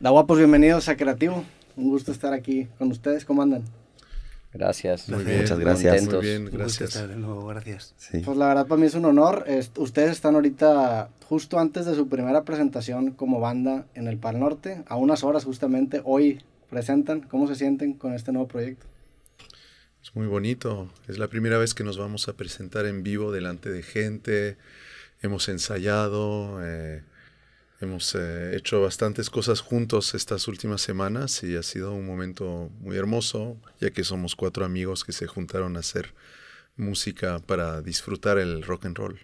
Da guapos, bienvenidos a Creativo. Un gusto estar aquí con ustedes. ¿Cómo andan? Gracias. muchas gracias. Muy bien, gracias. Pues la verdad para mí es un honor. ustedes están ahorita justo antes de su primera presentación como banda en el Pal Norte, a unas horas justamente hoy presentan. ¿Cómo se sienten con este nuevo proyecto? Es muy bonito. Es la primera vez que nos vamos a presentar en vivo delante de gente. Hemos ensayado. Eh, Hemos eh, hecho bastantes cosas juntos estas últimas semanas y ha sido un momento muy hermoso, ya que somos cuatro amigos que se juntaron a hacer música para disfrutar el rock and roll.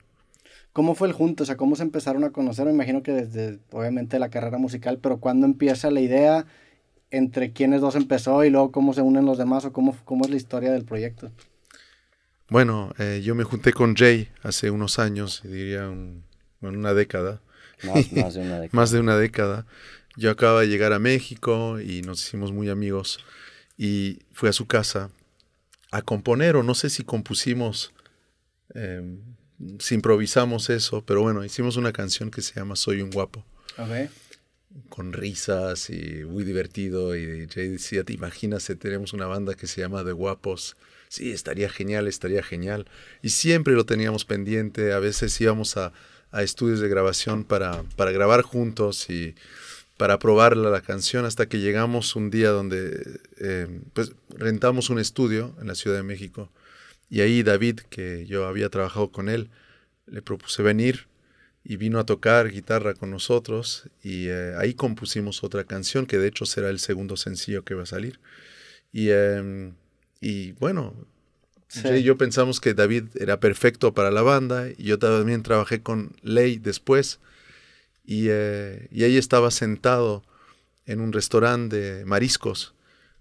¿Cómo fue el junto? O sea, ¿cómo se empezaron a conocer? Me imagino que desde, obviamente, la carrera musical, pero ¿cuándo empieza la idea? ¿Entre quiénes dos empezó y luego cómo se unen los demás o cómo, cómo es la historia del proyecto? Bueno, eh, yo me junté con Jay hace unos años, diría una década Más, de una década. Yo acababa de llegar a México y nos hicimos muy amigos y fui a su casa a componer o no sé si compusimos, em, si improvisamos eso, pero bueno, hicimos una canción que se llama Soy un guapo. Con risas y muy divertido. Y Jay decía, te imaginas, tenemos una banda que se llama de Guapos. Sí, estaría genial, estaría genial. Y siempre lo teníamos pendiente. A veces íbamos a, a estudios de grabación para, para grabar juntos y para probar la, canción hasta que llegamos un día donde eh, pues rentamos un estudio en la Ciudad de México y ahí David, que yo había trabajado con él, le propuse venir y vino a tocar guitarra con nosotros y eh, ahí compusimos otra canción que de hecho será el segundo sencillo que va a salir. Y, em, y bueno, yo pensamos que David era perfecto para la banda. Y yo también trabajé con Ley después. Y, eh, ahí estaba sentado en un restaurante de mariscos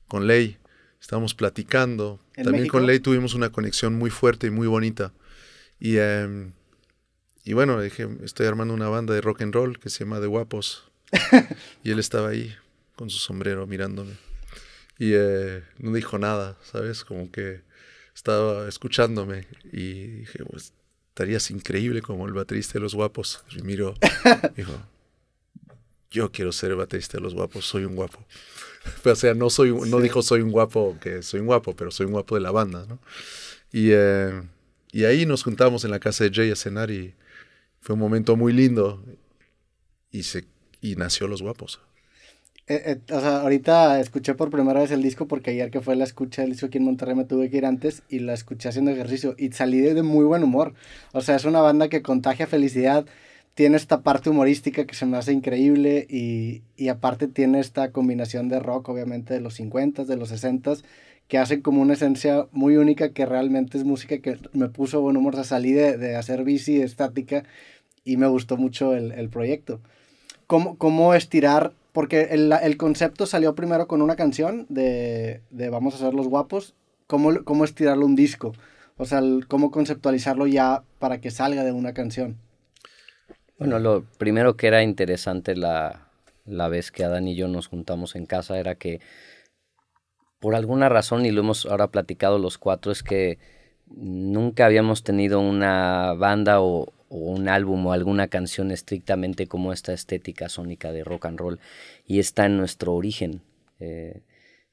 con Ley. Estábamos platicando. También con Ley tuvimos una conexión muy fuerte y muy bonita. Y, em, y bueno, dije, estoy armando una banda de rock and roll que se llama De Guapos. y él estaba ahí con su sombrero mirándome. Y eh, no dijo nada, ¿sabes? Como que estaba escuchándome y dije, pues, estarías increíble como el baterista de los guapos. Y miro, dijo, yo quiero ser el baterista de los guapos, soy un guapo. Pero, o sea, no, soy, no dijo soy un guapo, que soy un guapo, pero soy un guapo de la banda, ¿no? Y, eh, y ahí nos juntamos en la casa de Jay a cenar y fue un momento muy lindo y, se, y nació Los Guapos. Eh, eh, o sea, ahorita escuché por primera vez el disco porque ayer que fue la escucha del disco aquí en Monterrey me tuve que ir antes y la escuché haciendo ejercicio y salí de, muy buen humor. O sea, es una banda que contagia felicidad, tiene esta parte humorística que se me hace increíble y, aparte tiene esta combinación de rock, obviamente, de los 50, de los 60 que hacen como una esencia muy única que realmente es música que me puso buen humor. O sea, salí de, hacer bici estática y me gustó mucho el, proyecto. ¿Cómo, ¿Cómo estirar porque el, concepto salió primero con una canción de, Vamos a ser los guapos, cómo, cómo estirarlo un disco, o sea, cómo conceptualizarlo ya para que salga de una canción. Bueno, lo primero que era interesante la, la vez que Adán y yo nos juntamos en casa era que por alguna razón, y lo hemos ahora platicado los cuatro, es que nunca habíamos tenido una banda o, o un álbum o alguna canción estrictamente como esta estética sónica de rock and roll y está en nuestro origen. Eh,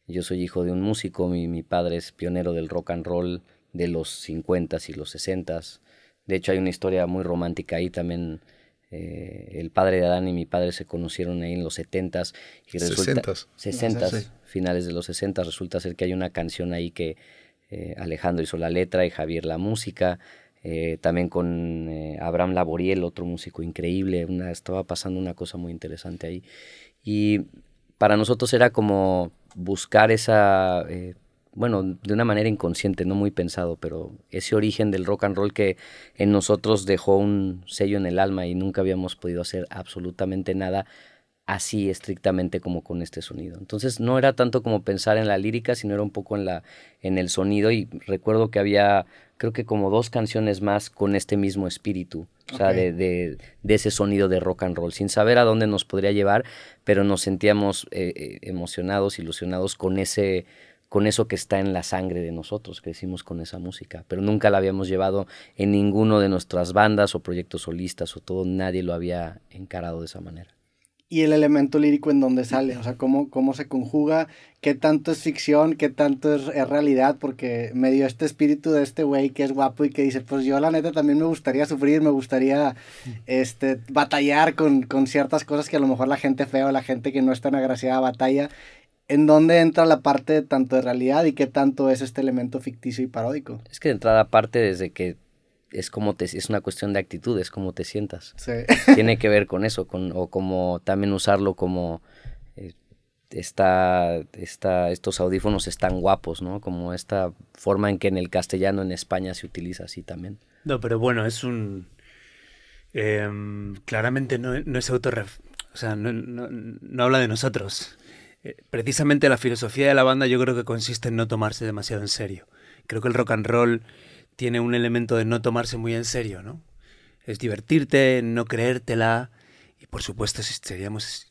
yo soy hijo de un músico, mi, mi, padre es pionero del rock and roll de los 50s y los 60s. De hecho hay una historia muy romántica ahí también. Eh, el padre de Adán y mi padre se conocieron ahí en los 70s y 60s, finales de los 60 resulta ser que hay una canción ahí que eh, Alejandro hizo la letra y Javier la música eh, también con eh, Abraham Laboriel, otro músico increíble, una, estaba pasando una cosa muy interesante ahí. Y para nosotros era como buscar esa, eh, bueno, de una manera inconsciente, no muy pensado, pero ese origen del rock and roll que en nosotros dejó un sello en el alma y nunca habíamos podido hacer absolutamente nada así estrictamente como con este sonido. Entonces no era tanto como pensar en la lírica, sino era un poco en la en el sonido y recuerdo que había creo que como dos canciones más con este mismo espíritu, o sea, de, de, ese sonido de rock and roll, sin saber a dónde nos podría llevar, pero nos sentíamos eh, eh, emocionados, ilusionados con ese con eso que está en la sangre de nosotros, que decimos con esa música, pero nunca la habíamos llevado en ninguno de nuestras bandas o proyectos solistas o todo, nadie lo había encarado de esa manera y el elemento lírico en donde sale, o sea, cómo, cómo se conjuga, qué tanto es ficción, qué tanto es, realidad, porque me dio este espíritu de este güey que es guapo y que dice, pues yo la neta también me gustaría sufrir, me gustaría este, batallar con, con ciertas cosas que a lo mejor la gente fea o la gente que no es tan agraciada batalla, en dónde entra la parte tanto de realidad y qué tanto es este elemento ficticio y paródico. Es que entra la parte desde que es como te, es una cuestión de actitud, es como te sientas. Tiene que ver con eso, o como también usarlo como eh, esta, estos audífonos están guapos, ¿no? Como esta forma en que en el castellano en España se utiliza así también. No, pero bueno, es un... Em, claramente no, es autorref... O sea, no, no, habla de nosotros. Eh, precisamente la filosofía de la banda yo creo que consiste en no tomarse demasiado en serio. Creo que el rock and roll tiene un elemento de no tomarse muy en serio, ¿no? Es divertirte, no creértela, y por supuesto seríamos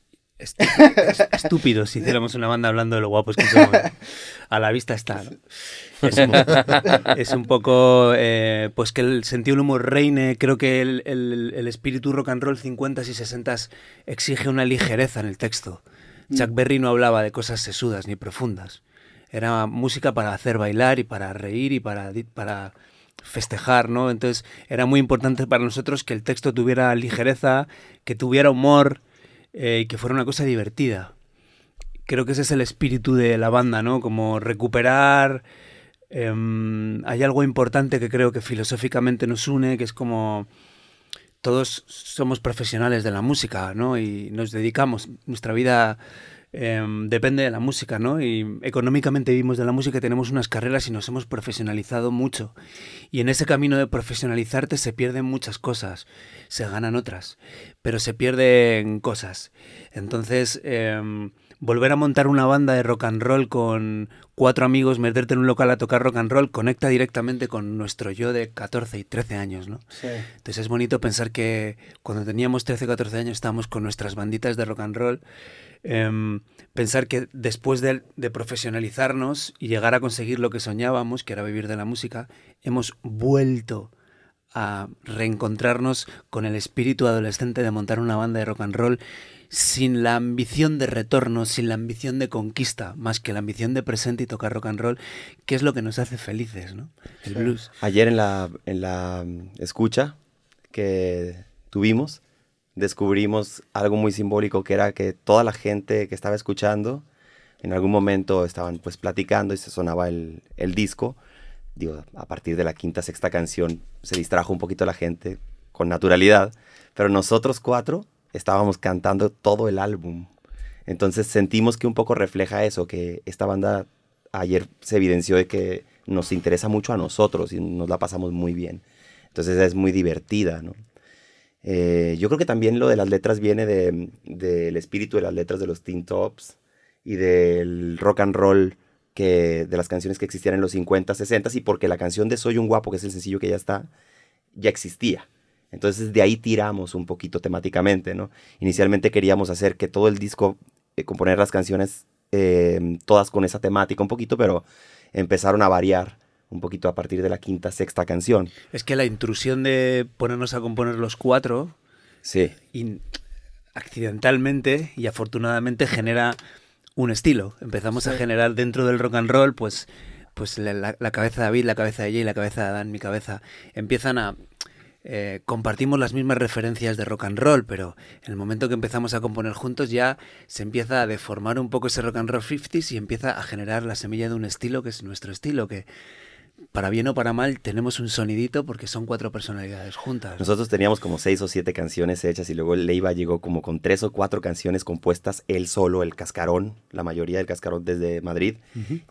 estúpidos si hiciéramos una banda hablando de lo guapos que somos. A la vista está. Es, un, poco, eh, pues que el sentido del humor reine. Creo que el, espíritu rock and roll 50s y 60s exige una ligereza en el texto. Mm. Chuck Berry no hablaba de cosas sesudas ni profundas. Era música para hacer bailar y para reír y para, para festejar, ¿no? Entonces era muy importante para nosotros que el texto tuviera ligereza, que tuviera humor eh, y que fuera una cosa divertida. Creo que ese es el espíritu de la banda, ¿no? Como recuperar... Em, hay algo importante que creo que filosóficamente nos une, que es como todos somos profesionales de la música, ¿no? Y nos dedicamos nuestra vida Em, depende de la música, ¿no? Y económicamente vivimos de la música, tenemos unas carreras y nos hemos profesionalizado mucho. Y en ese camino de profesionalizarte se pierden muchas cosas, se ganan otras, pero se pierden cosas. Entonces, em, volver a montar una banda de rock and roll con cuatro amigos, meterte en un local a tocar rock and roll, conecta directamente con nuestro yo de 14 y 13 años, ¿no? Sí. Entonces es bonito pensar que cuando teníamos 13, 14 años estábamos con nuestras banditas de rock and roll Em, pensar que después de, profesionalizarnos y llegar a conseguir lo que soñábamos, que era vivir de la música, hemos vuelto a reencontrarnos con el espíritu adolescente de montar una banda de rock and roll sin la ambición de retorno, sin la ambición de conquista, más que la ambición de presente y tocar rock and roll, que es lo que nos hace felices, ¿no? El blues. Ayer en la mm, escucha que tuvimos, descubrimos algo muy simbólico que era que toda la gente que estaba escuchando, en algún momento estaban pues platicando y se sonaba el, disco. Digo, a partir de la quinta, sexta canción se distrajo un poquito la gente con naturalidad, pero nosotros cuatro estábamos cantando todo el álbum. Entonces sentimos que un poco refleja eso, que esta banda ayer se evidenció de que nos interesa mucho a nosotros y nos la pasamos muy bien. Entonces es muy divertida, ¿no? Eh, yo creo que también lo de las letras viene del espíritu de las letras de los Teen Tops y del rock and roll que, de las canciones que existían en los 50, 60 y porque la canción de Soy un guapo, que es el sencillo que ya está, ya existía. Entonces de ahí tiramos un poquito temáticamente, ¿no? Inicialmente queríamos hacer que todo el disco, eh, componer las canciones eh, todas con esa temática un poquito, pero empezaron a variar un poquito a partir de la quinta, sexta canción. Es que la intrusión de ponernos a componer los cuatro, sí. accidentalmente y afortunadamente genera un estilo. Empezamos a generar dentro del rock and roll, pues, pues la, cabeza de David, la cabeza de y la cabeza de Dan, mi cabeza, empiezan a... Eh, compartimos las mismas referencias de rock and roll, pero en el momento que empezamos a componer juntos ya se empieza a deformar un poco ese rock and roll 50s y empieza a generar la semilla de un estilo que es nuestro estilo, que, para bien o para mal, tenemos un sonidito porque son cuatro personalidades juntas. Nosotros teníamos como seis o siete canciones hechas y luego Leiva llegó como con tres o cuatro canciones compuestas él solo, el cascarón, la mayoría del cascarón desde Madrid.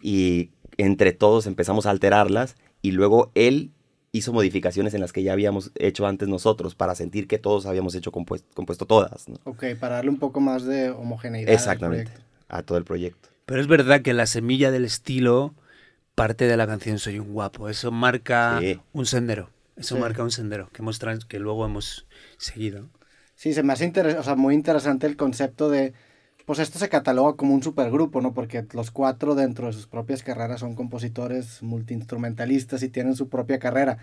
Y entre todos empezamos a alterarlas y luego él hizo modificaciones en las que ya habíamos hecho antes nosotros para sentir que todos habíamos hecho compuesto, todas. Ok, para darle un poco más de homogeneidad. Exactamente, a todo el proyecto. Pero es verdad que la semilla del estilo parte de la canción Soy un guapo. Eso marca un sendero. Eso marca un sendero que, hemos que luego hemos seguido. Sí, se me hace sea, muy interesante el concepto de. Pues esto se cataloga como un supergrupo, ¿no? Porque los cuatro dentro de sus propias carreras son compositores multiinstrumentalistas y tienen su propia carrera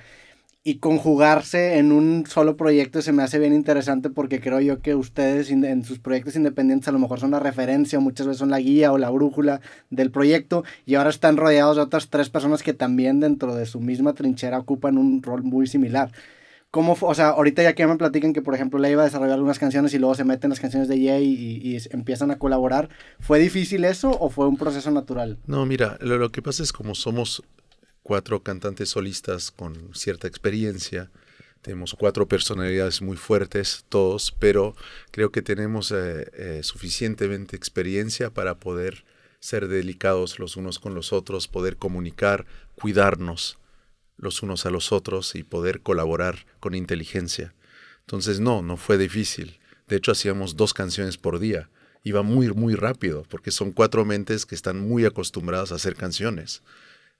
y conjugarse en un solo proyecto se me hace bien interesante porque creo yo que ustedes en sus proyectos independientes a lo mejor son la referencia, muchas veces son la guía o la brújula del proyecto y ahora están rodeados de otras tres personas que también dentro de su misma trinchera ocupan un rol muy similar. ¿Cómo o sea, ahorita ya que me platican que, por ejemplo, le iba a desarrollar algunas canciones y luego se meten las canciones de Jay y, empiezan a colaborar, ¿fue difícil eso o fue un proceso natural? No, mira, lo que pasa es como somos cuatro cantantes solistas con cierta experiencia, tenemos cuatro personalidades muy fuertes todos, pero creo que tenemos eh, eh, suficientemente experiencia para poder ser delicados los unos con los otros, poder comunicar, cuidarnos los unos a los otros y poder colaborar con inteligencia. Entonces no, no fue difícil. De hecho hacíamos dos canciones por día. Iba muy, muy rápido, porque son cuatro mentes que están muy acostumbradas a hacer canciones.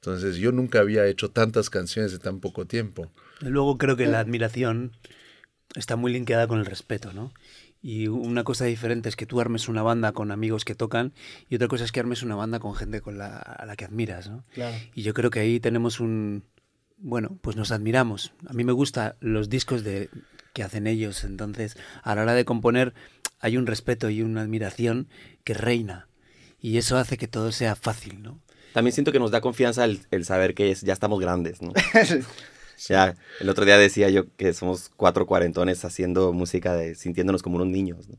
Entonces yo nunca había hecho tantas canciones en tan poco tiempo. Luego creo que la admiración está muy linkeada con el respeto, ¿no? Y una cosa diferente es que tú armes una banda con amigos que tocan y otra cosa es que armes una banda con gente con la, a la que admiras, ¿no? Y yo creo que ahí tenemos un... Bueno, pues nos admiramos. A mí me gustan los discos de, que hacen ellos, entonces a la hora de componer hay un respeto y una admiración que reina y eso hace que todo sea fácil, ¿no? También siento que nos da confianza el, saber que ya estamos grandes, ¿no? ya, el otro día decía yo que somos cuatro cuarentones haciendo música, de, sintiéndonos como unos niños. ¿no?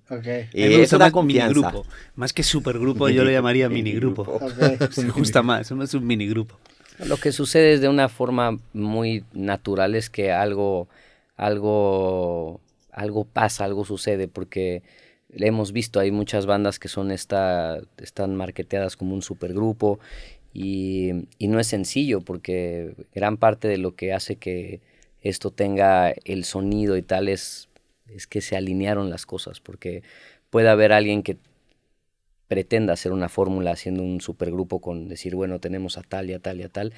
Y eso da confianza. Más que supergrupo, yo lo llamaría minigrupo. Me gusta más, es un minigrupo. Lo que sucede es de una forma muy natural es que algo, algo, algo pasa, algo sucede, porque le hemos visto, hay muchas bandas que son esta, están marketeadas como un supergrupo y, no es sencillo porque gran parte de lo que hace que esto tenga el sonido y tal es, es que se alinearon las cosas, porque puede haber alguien que pretenda hacer una fórmula haciendo un supergrupo con decir, bueno, tenemos a tal y a tal y a tal,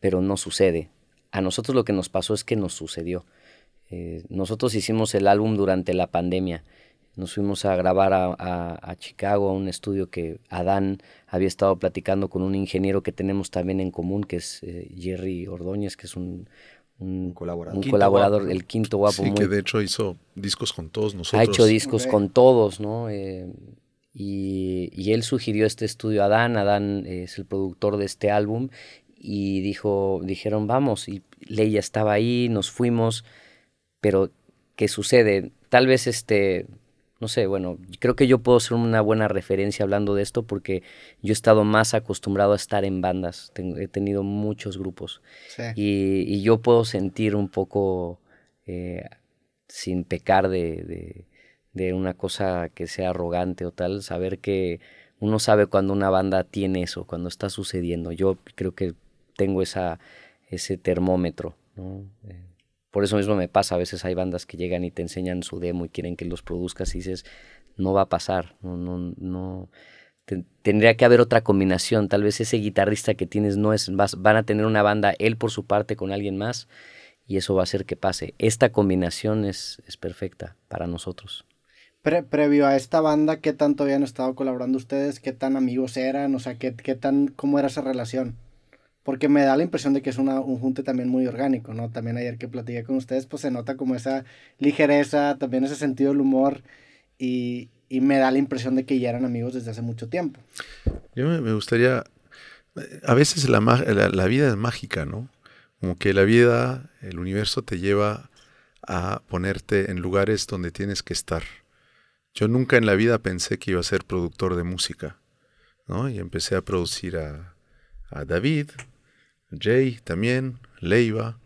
pero no sucede. A nosotros lo que nos pasó es que nos sucedió. Eh, nosotros hicimos el álbum durante la pandemia nos fuimos a grabar a, Chicago, a un estudio que Adán había estado platicando con un ingeniero que tenemos también en común, que es eh, Jerry Ordóñez, que es un, colaborador, un colaborador quinto guapo. Sí, que de hecho hizo discos con todos nosotros. Ha hecho discos con todos, ¿no? Eh, y, y, él sugirió este estudio a Adán, Adán es el productor de este álbum, y dijo, dijeron, vamos, y Leia estaba ahí, nos fuimos, pero ¿qué sucede? Tal vez este no sé, bueno, creo que yo puedo ser una buena referencia hablando de esto porque yo he estado más acostumbrado a estar en bandas, he tenido muchos grupos y, yo puedo sentir un poco, eh, sin pecar de, una cosa que sea arrogante o tal, saber que uno sabe cuando una banda tiene eso, cuando está sucediendo. Yo creo que tengo esa, ese termómetro, ¿no? Eh, por eso mismo me pasa, a veces hay bandas que llegan y te enseñan su demo y quieren que los produzcas y dices, no va a pasar, no, no, no. tendría que haber otra combinación, tal vez ese guitarrista que tienes no es, van a tener una banda él por su parte con alguien más y eso va a hacer que pase. Esta combinación es, perfecta para nosotros. previo a esta banda, ¿qué tanto habían estado colaborando ustedes? ¿Qué tan amigos eran? O sea, ¿qué, tan, cómo era esa relación? porque me da la impresión de que es un junte también muy orgánico, ¿no? También ayer que platiqué con ustedes, pues se nota como esa ligereza, también ese sentido del humor y, me da la impresión de que ya eran amigos desde hace mucho tiempo. Yo me gustaría, a veces la, vida es mágica, ¿no? Como que la vida, el universo te lleva a ponerte en lugares donde tienes que estar. Yo nunca en la vida pensé que iba a ser productor de música, ¿no? Y empecé a producir a, a David, Jay también, Leiva,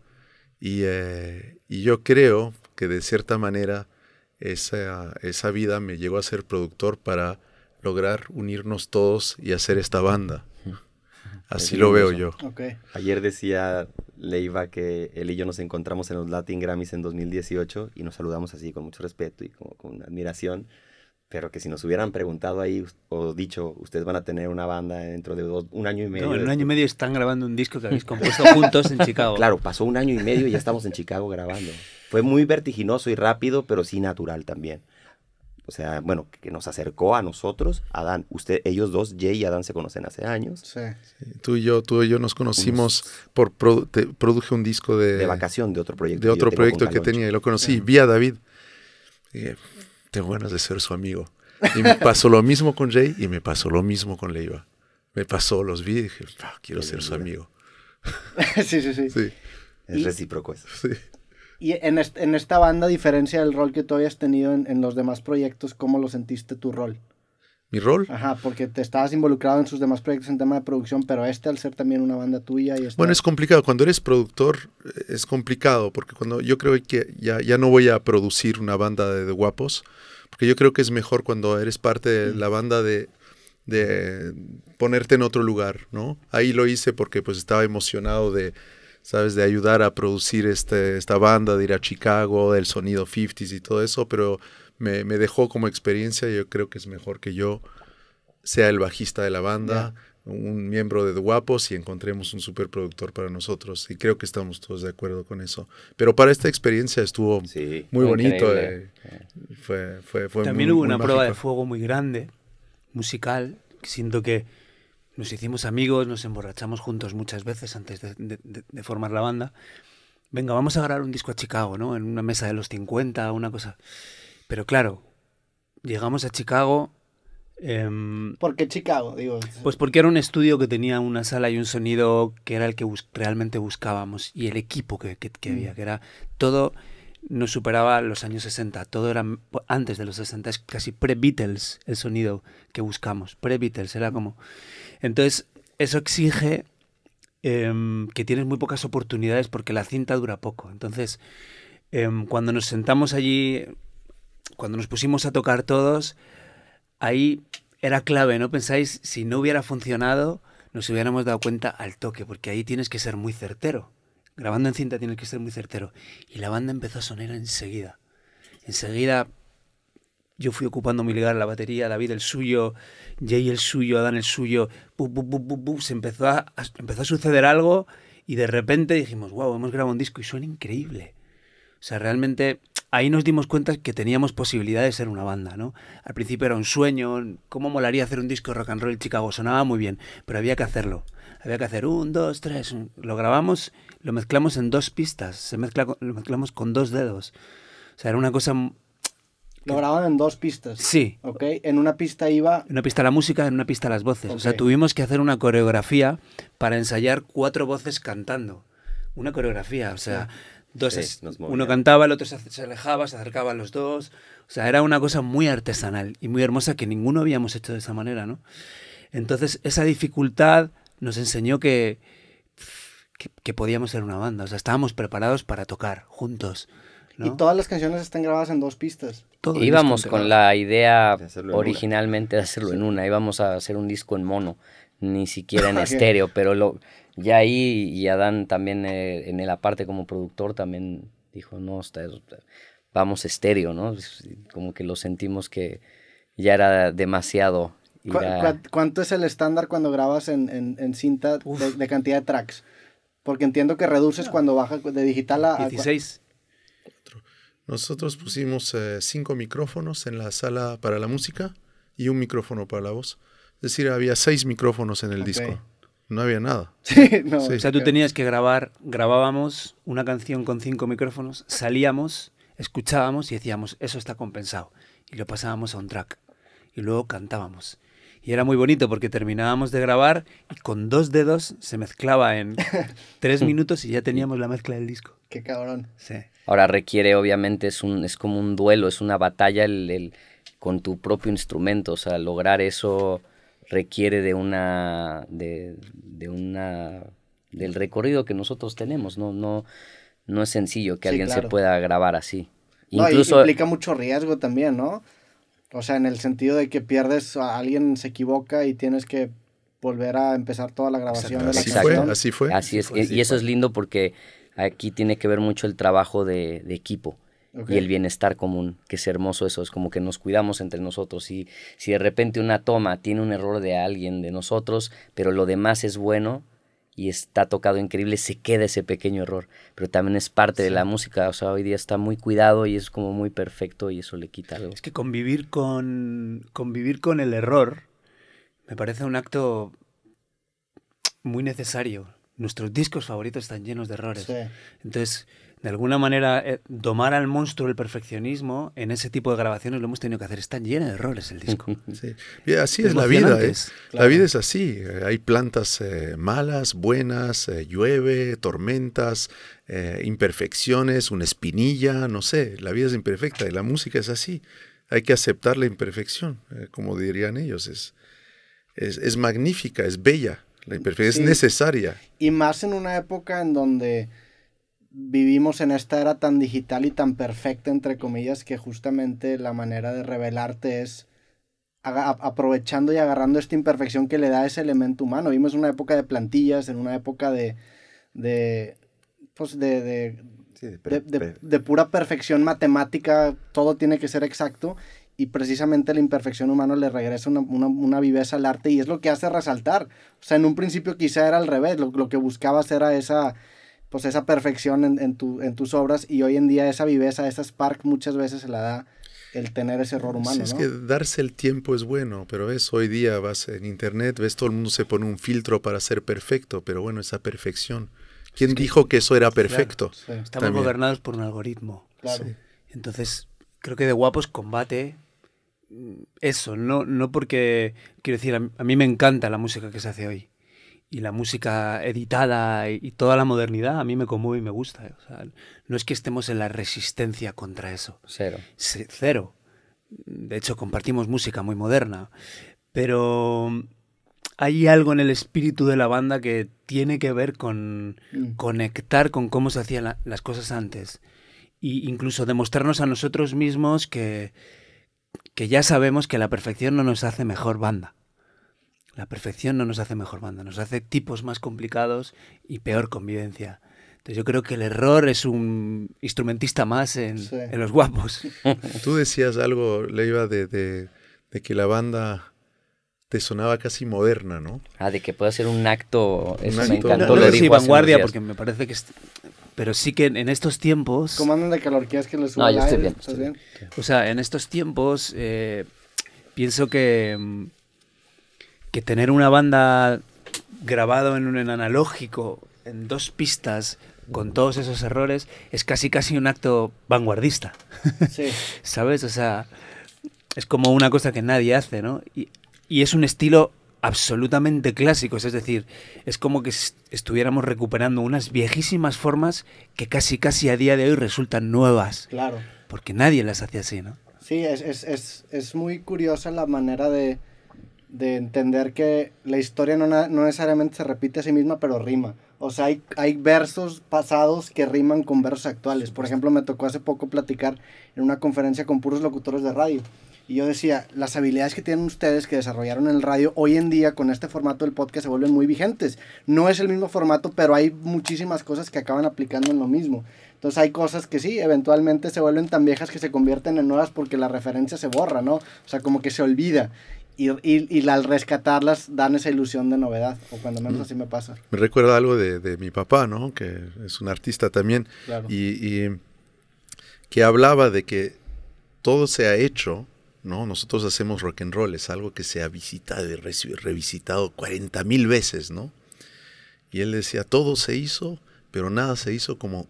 eh, y, yo creo que de cierta manera esa, vida me llegó a ser productor para lograr unirnos todos y hacer esta banda. Así lo veo yo. Ayer decía Leiva que él y yo nos encontramos en los Latin Grammys en 2018 y nos saludamos así con mucho respeto y con admiración pero que si nos hubieran preguntado ahí o dicho, ustedes van a tener una banda dentro de un año y medio. No, en un año y medio están grabando un disco que habéis compuesto juntos en Chicago. Claro, pasó un año y medio y ya estamos en Chicago grabando. Fue muy vertiginoso y rápido, pero sí natural también. O sea, bueno, que nos acercó a nosotros, Adán. Usted, ellos dos, Jay y Adán, se conocen hace años. Sí. tú y yo, tú y yo nos conocimos por produje un disco de, de vacación de otro proyecto. De otro proyecto que tenía y lo conocí vía David. Eh, buenas de ser su amigo. Y me pasó lo mismo con Jay y me pasó lo mismo con Leiva. Me pasó, los vi y dije, quiero ser su amigo. sí, sí, sí, Es recíproco eso. Y en, esta banda, diferencia del rol que tú habías tenido en, en los demás proyectos, ¿cómo lo sentiste tu rol? mi rol. Ajá, porque te estabas involucrado en sus demás proyectos en tema de producción, pero este al ser también una banda tuya y este Bueno, es complicado. Cuando eres productor eh, es complicado, porque cuando yo creo que ya, ya no voy a producir una banda de, guapos, porque yo creo que es mejor cuando eres parte de mm. la banda de, de ponerte en otro lugar, ¿no? Ahí lo hice porque pues estaba emocionado de... ¿sabes? De ayudar a producir este, esta banda, de ir a Chicago, del sonido 50s y todo eso, pero me, dejó como experiencia. Yo creo que es mejor que yo sea el bajista de la banda, un miembro de The Guapos y encontremos un productor para nosotros. Y creo que estamos todos de acuerdo con eso. Pero para esta experiencia estuvo muy, bonito. Eh, fue, fue, También hubo una prueba de fuego muy grande, musical, siento que nos hicimos amigos, nos emborrachamos juntos muchas veces antes de, formar la banda. Venga, vamos a grabar un disco a Chicago, ¿no? En una mesa de los 50, una cosa. Pero claro, llegamos a Chicago. Em, ¿Por qué Chicago? Digo? Pues porque era un estudio que tenía una sala y un sonido que era el que realmente buscábamos y el equipo que, que, había, mm. que era todo nos superaba los años 60, todo era antes de los 60, es casi pre-Beatles el sonido que buscamos, pre-Beatles era como... Entonces, eso exige em, que tienes muy pocas oportunidades porque la cinta dura poco. Entonces, em, cuando nos sentamos allí cuando nos pusimos a tocar todos, ahí era clave, ¿no? Pensáis, si no hubiera funcionado, nos hubiéramos dado cuenta al toque, porque ahí tienes que ser muy certero. Grabando en cinta tienes que ser muy certero. Y la banda empezó a sonar enseguida. Enseguida yo fui ocupando mi lugar la batería, David el suyo, Jay el suyo, Adán el suyo. Se empezó a, empezó a suceder algo y de repente dijimos, wow, hemos grabado un disco y suena increíble. O sea, realmente ahí nos dimos cuenta que teníamos posibilidad de ser una banda, ¿no? Al principio era un sueño, cómo molaría hacer un disco rock and roll Chicago, sonaba muy bien, pero había que hacerlo. Había que hacer un, dos, tres, lo grabamos, lo mezclamos en dos pistas, se mezcla, lo mezclamos con dos dedos. O sea, era una cosa lo grababan en dos pistas. Sí. ¿Ok? En una pista iba... En una pista la música, en una pista las voces. O sea, tuvimos que hacer una coreografía para ensayar cuatro voces cantando. Una coreografía, o sea, uno cantaba, el otro se alejaba, se acercaban los dos. O sea, era una cosa muy artesanal y muy hermosa que ninguno habíamos hecho de esa manera, ¿no? Entonces, esa dificultad nos enseñó que, que, podíamos ser una banda. O sea, estábamos preparados para tocar juntos. Y todas las canciones están grabadas en dos pistas. íbamos con la idea originalmente de hacerlo en una. Íbamos a hacer un disco en mono, ni siquiera en estéreo, pero lo ya ahí y Adán también eh, en la parte como productor también dijo, no, vamos estéreo, ¿no? Pues, como que lo sentimos que ya era demasiado. ¿Cuánto es el estándar cuando grabas en, cinta de, cantidad de tracks? Porque entiendo que reduces cuando baja de digital a... 16. Nosotros pusimos eh, cinco micrófonos en la sala para la música y un micrófono para la voz. Es decir, había seis micrófonos en el disco. No había nada. Sí, no. O sea, tú tenías que grabar, grabábamos una canción con cinco micrófonos, salíamos, escuchábamos y decíamos, eso está compensado. Y lo pasábamos a un track. Y luego cantábamos. Y era muy bonito porque terminábamos de grabar y con dos dedos se mezclaba en tres minutos y ya teníamos la mezcla del disco. Qué cabrón. Sí. Ahora requiere, obviamente, es, un, es como un duelo, es una batalla el, con tu propio instrumento. O sea, lograr eso requiere de una, de, una, del recorrido que nosotros tenemos, no, no, no es sencillo que alguien se pueda grabar así. No, Incluso... implica mucho riesgo también, ¿no? O sea, en el sentido de que pierdes, alguien se equivoca y tienes que volver a empezar toda la grabación. De la así, Fue, así fue. y, eso es lindo porque aquí tiene que ver mucho el trabajo de, de equipo y el bienestar común, que es hermoso eso, es como que nos cuidamos entre nosotros. Y si de repente una toma tiene un error de alguien, de nosotros, pero lo demás es bueno y está tocado increíble, se queda ese pequeño error. Pero también es parte de la música, o sea, hoy día está muy cuidado y es como muy perfecto y eso le quita algo. Es que convivir con, convivir con el error me parece un acto muy necesario. Nuestros discos favoritos están llenos de errores. Entonces, de alguna manera, eh, domar al monstruo el perfeccionismo en ese tipo de grabaciones lo hemos tenido que hacer. Está lleno de errores el disco. así es la vida. ¿eh? La vida es así. Eh, hay plantas malas, buenas, llueve, tormentas, imperfecciones, una espinilla, no sé. La vida es imperfecta y la música es así. Hay que aceptar la imperfección, como dirían ellos. Es, es, magnífica, es bella. La imperfección es necesaria. Y más en una época en donde vivimos en esta era tan digital y tan perfecta, entre comillas, que justamente la manera de revelarte es aprovechando y agarrando esta imperfección que le da ese elemento humano. Vimos una época de plantillas, en una época de... de pues, de, pura perfección matemática, todo tiene que ser exacto y precisamente la imperfección humana le regresa una, viveza al arte y es lo que hace resaltar. O sea, en un principio quizá era al revés, lo, lo que buscabas era esa, pues esa perfección en, tus obras y hoy en día esa viveza, esa spark muchas veces se la da el tener ese error humano. es que darse el tiempo es bueno, pero ves, hoy día vas en internet, ves todo el mundo se pone un filtro para ser perfecto, pero bueno, esa perfección. ¿Quién dijo que eso era perfecto? Estamos gobernados por un algoritmo. Entonces, creo que de guapos combate mm, eso, no, no porque, quiero decir, a mí me encanta la música que se hace hoy y la música editada y, toda la modernidad a mí me conmueve y me gusta. ¿eh? no es que estemos en la resistencia contra eso. Cero. cero. De hecho, compartimos música muy moderna. Pero hay algo en el espíritu de la banda que tiene que ver con mm. conectar con cómo se hacían las cosas antes. E incluso demostrarnos a nosotros mismos que, que ya sabemos que la perfección no nos hace mejor banda. La perfección no nos hace mejor banda, nos hace tipos más complicados y peor convivencia. Entonces yo creo que el error es un instrumentista más en, en los guapos. Tú decías algo, Leiva, de, de, de que la banda te sonaba casi moderna, ¿no? Ah, de que pueda ser un acto, eso me encantó. No, vanguardia, porque me parece que... pero sí que en, estos tiempos... ¿Cómo andan de calor? que les suba No, yo estoy bien. bien? O sea, en estos tiempos eh, pienso que mm, que tener una banda grabado en un analógico, en dos pistas, con todos esos errores, es casi casi un acto vanguardista. ¿Sabes? O sea, es como una cosa que nadie hace, ¿no? Y, es un estilo absolutamente clásico. es decir, es como que estuviéramos recuperando unas viejísimas formas que casi casi a día de hoy resultan nuevas. Claro. Porque nadie las hace así, ¿no? Sí, es muy curiosa la manera de, de entender que la historia no, necesariamente se repite a sí misma, pero rima. O sea, hay, hay versos pasados que riman con versos actuales. Por ejemplo, me tocó hace poco platicar en una conferencia con puros locutores de radio. Y yo decía, las habilidades que tienen ustedes que desarrollaron en el radio hoy en día con este formato del podcast se vuelven muy vigentes. No es el mismo formato, pero hay muchísimas cosas que acaban aplicando en lo mismo. Entonces hay cosas que sí, eventualmente se vuelven tan viejas que se convierten en nuevas porque la referencia se borra, ¿no? O sea, como que se olvida. Y, y, y, al rescatarlas dan esa ilusión de novedad, o cuando menos así me pasa. Me recuerda algo de, de mi papá, ¿no? Que es un artista también, y, y, que hablaba de que todo se ha hecho, ¿no? Nosotros hacemos rock and roll, es algo que se ha visitado y revisitado 40 mil veces, ¿no? Y él decía, todo se hizo, pero nada se hizo como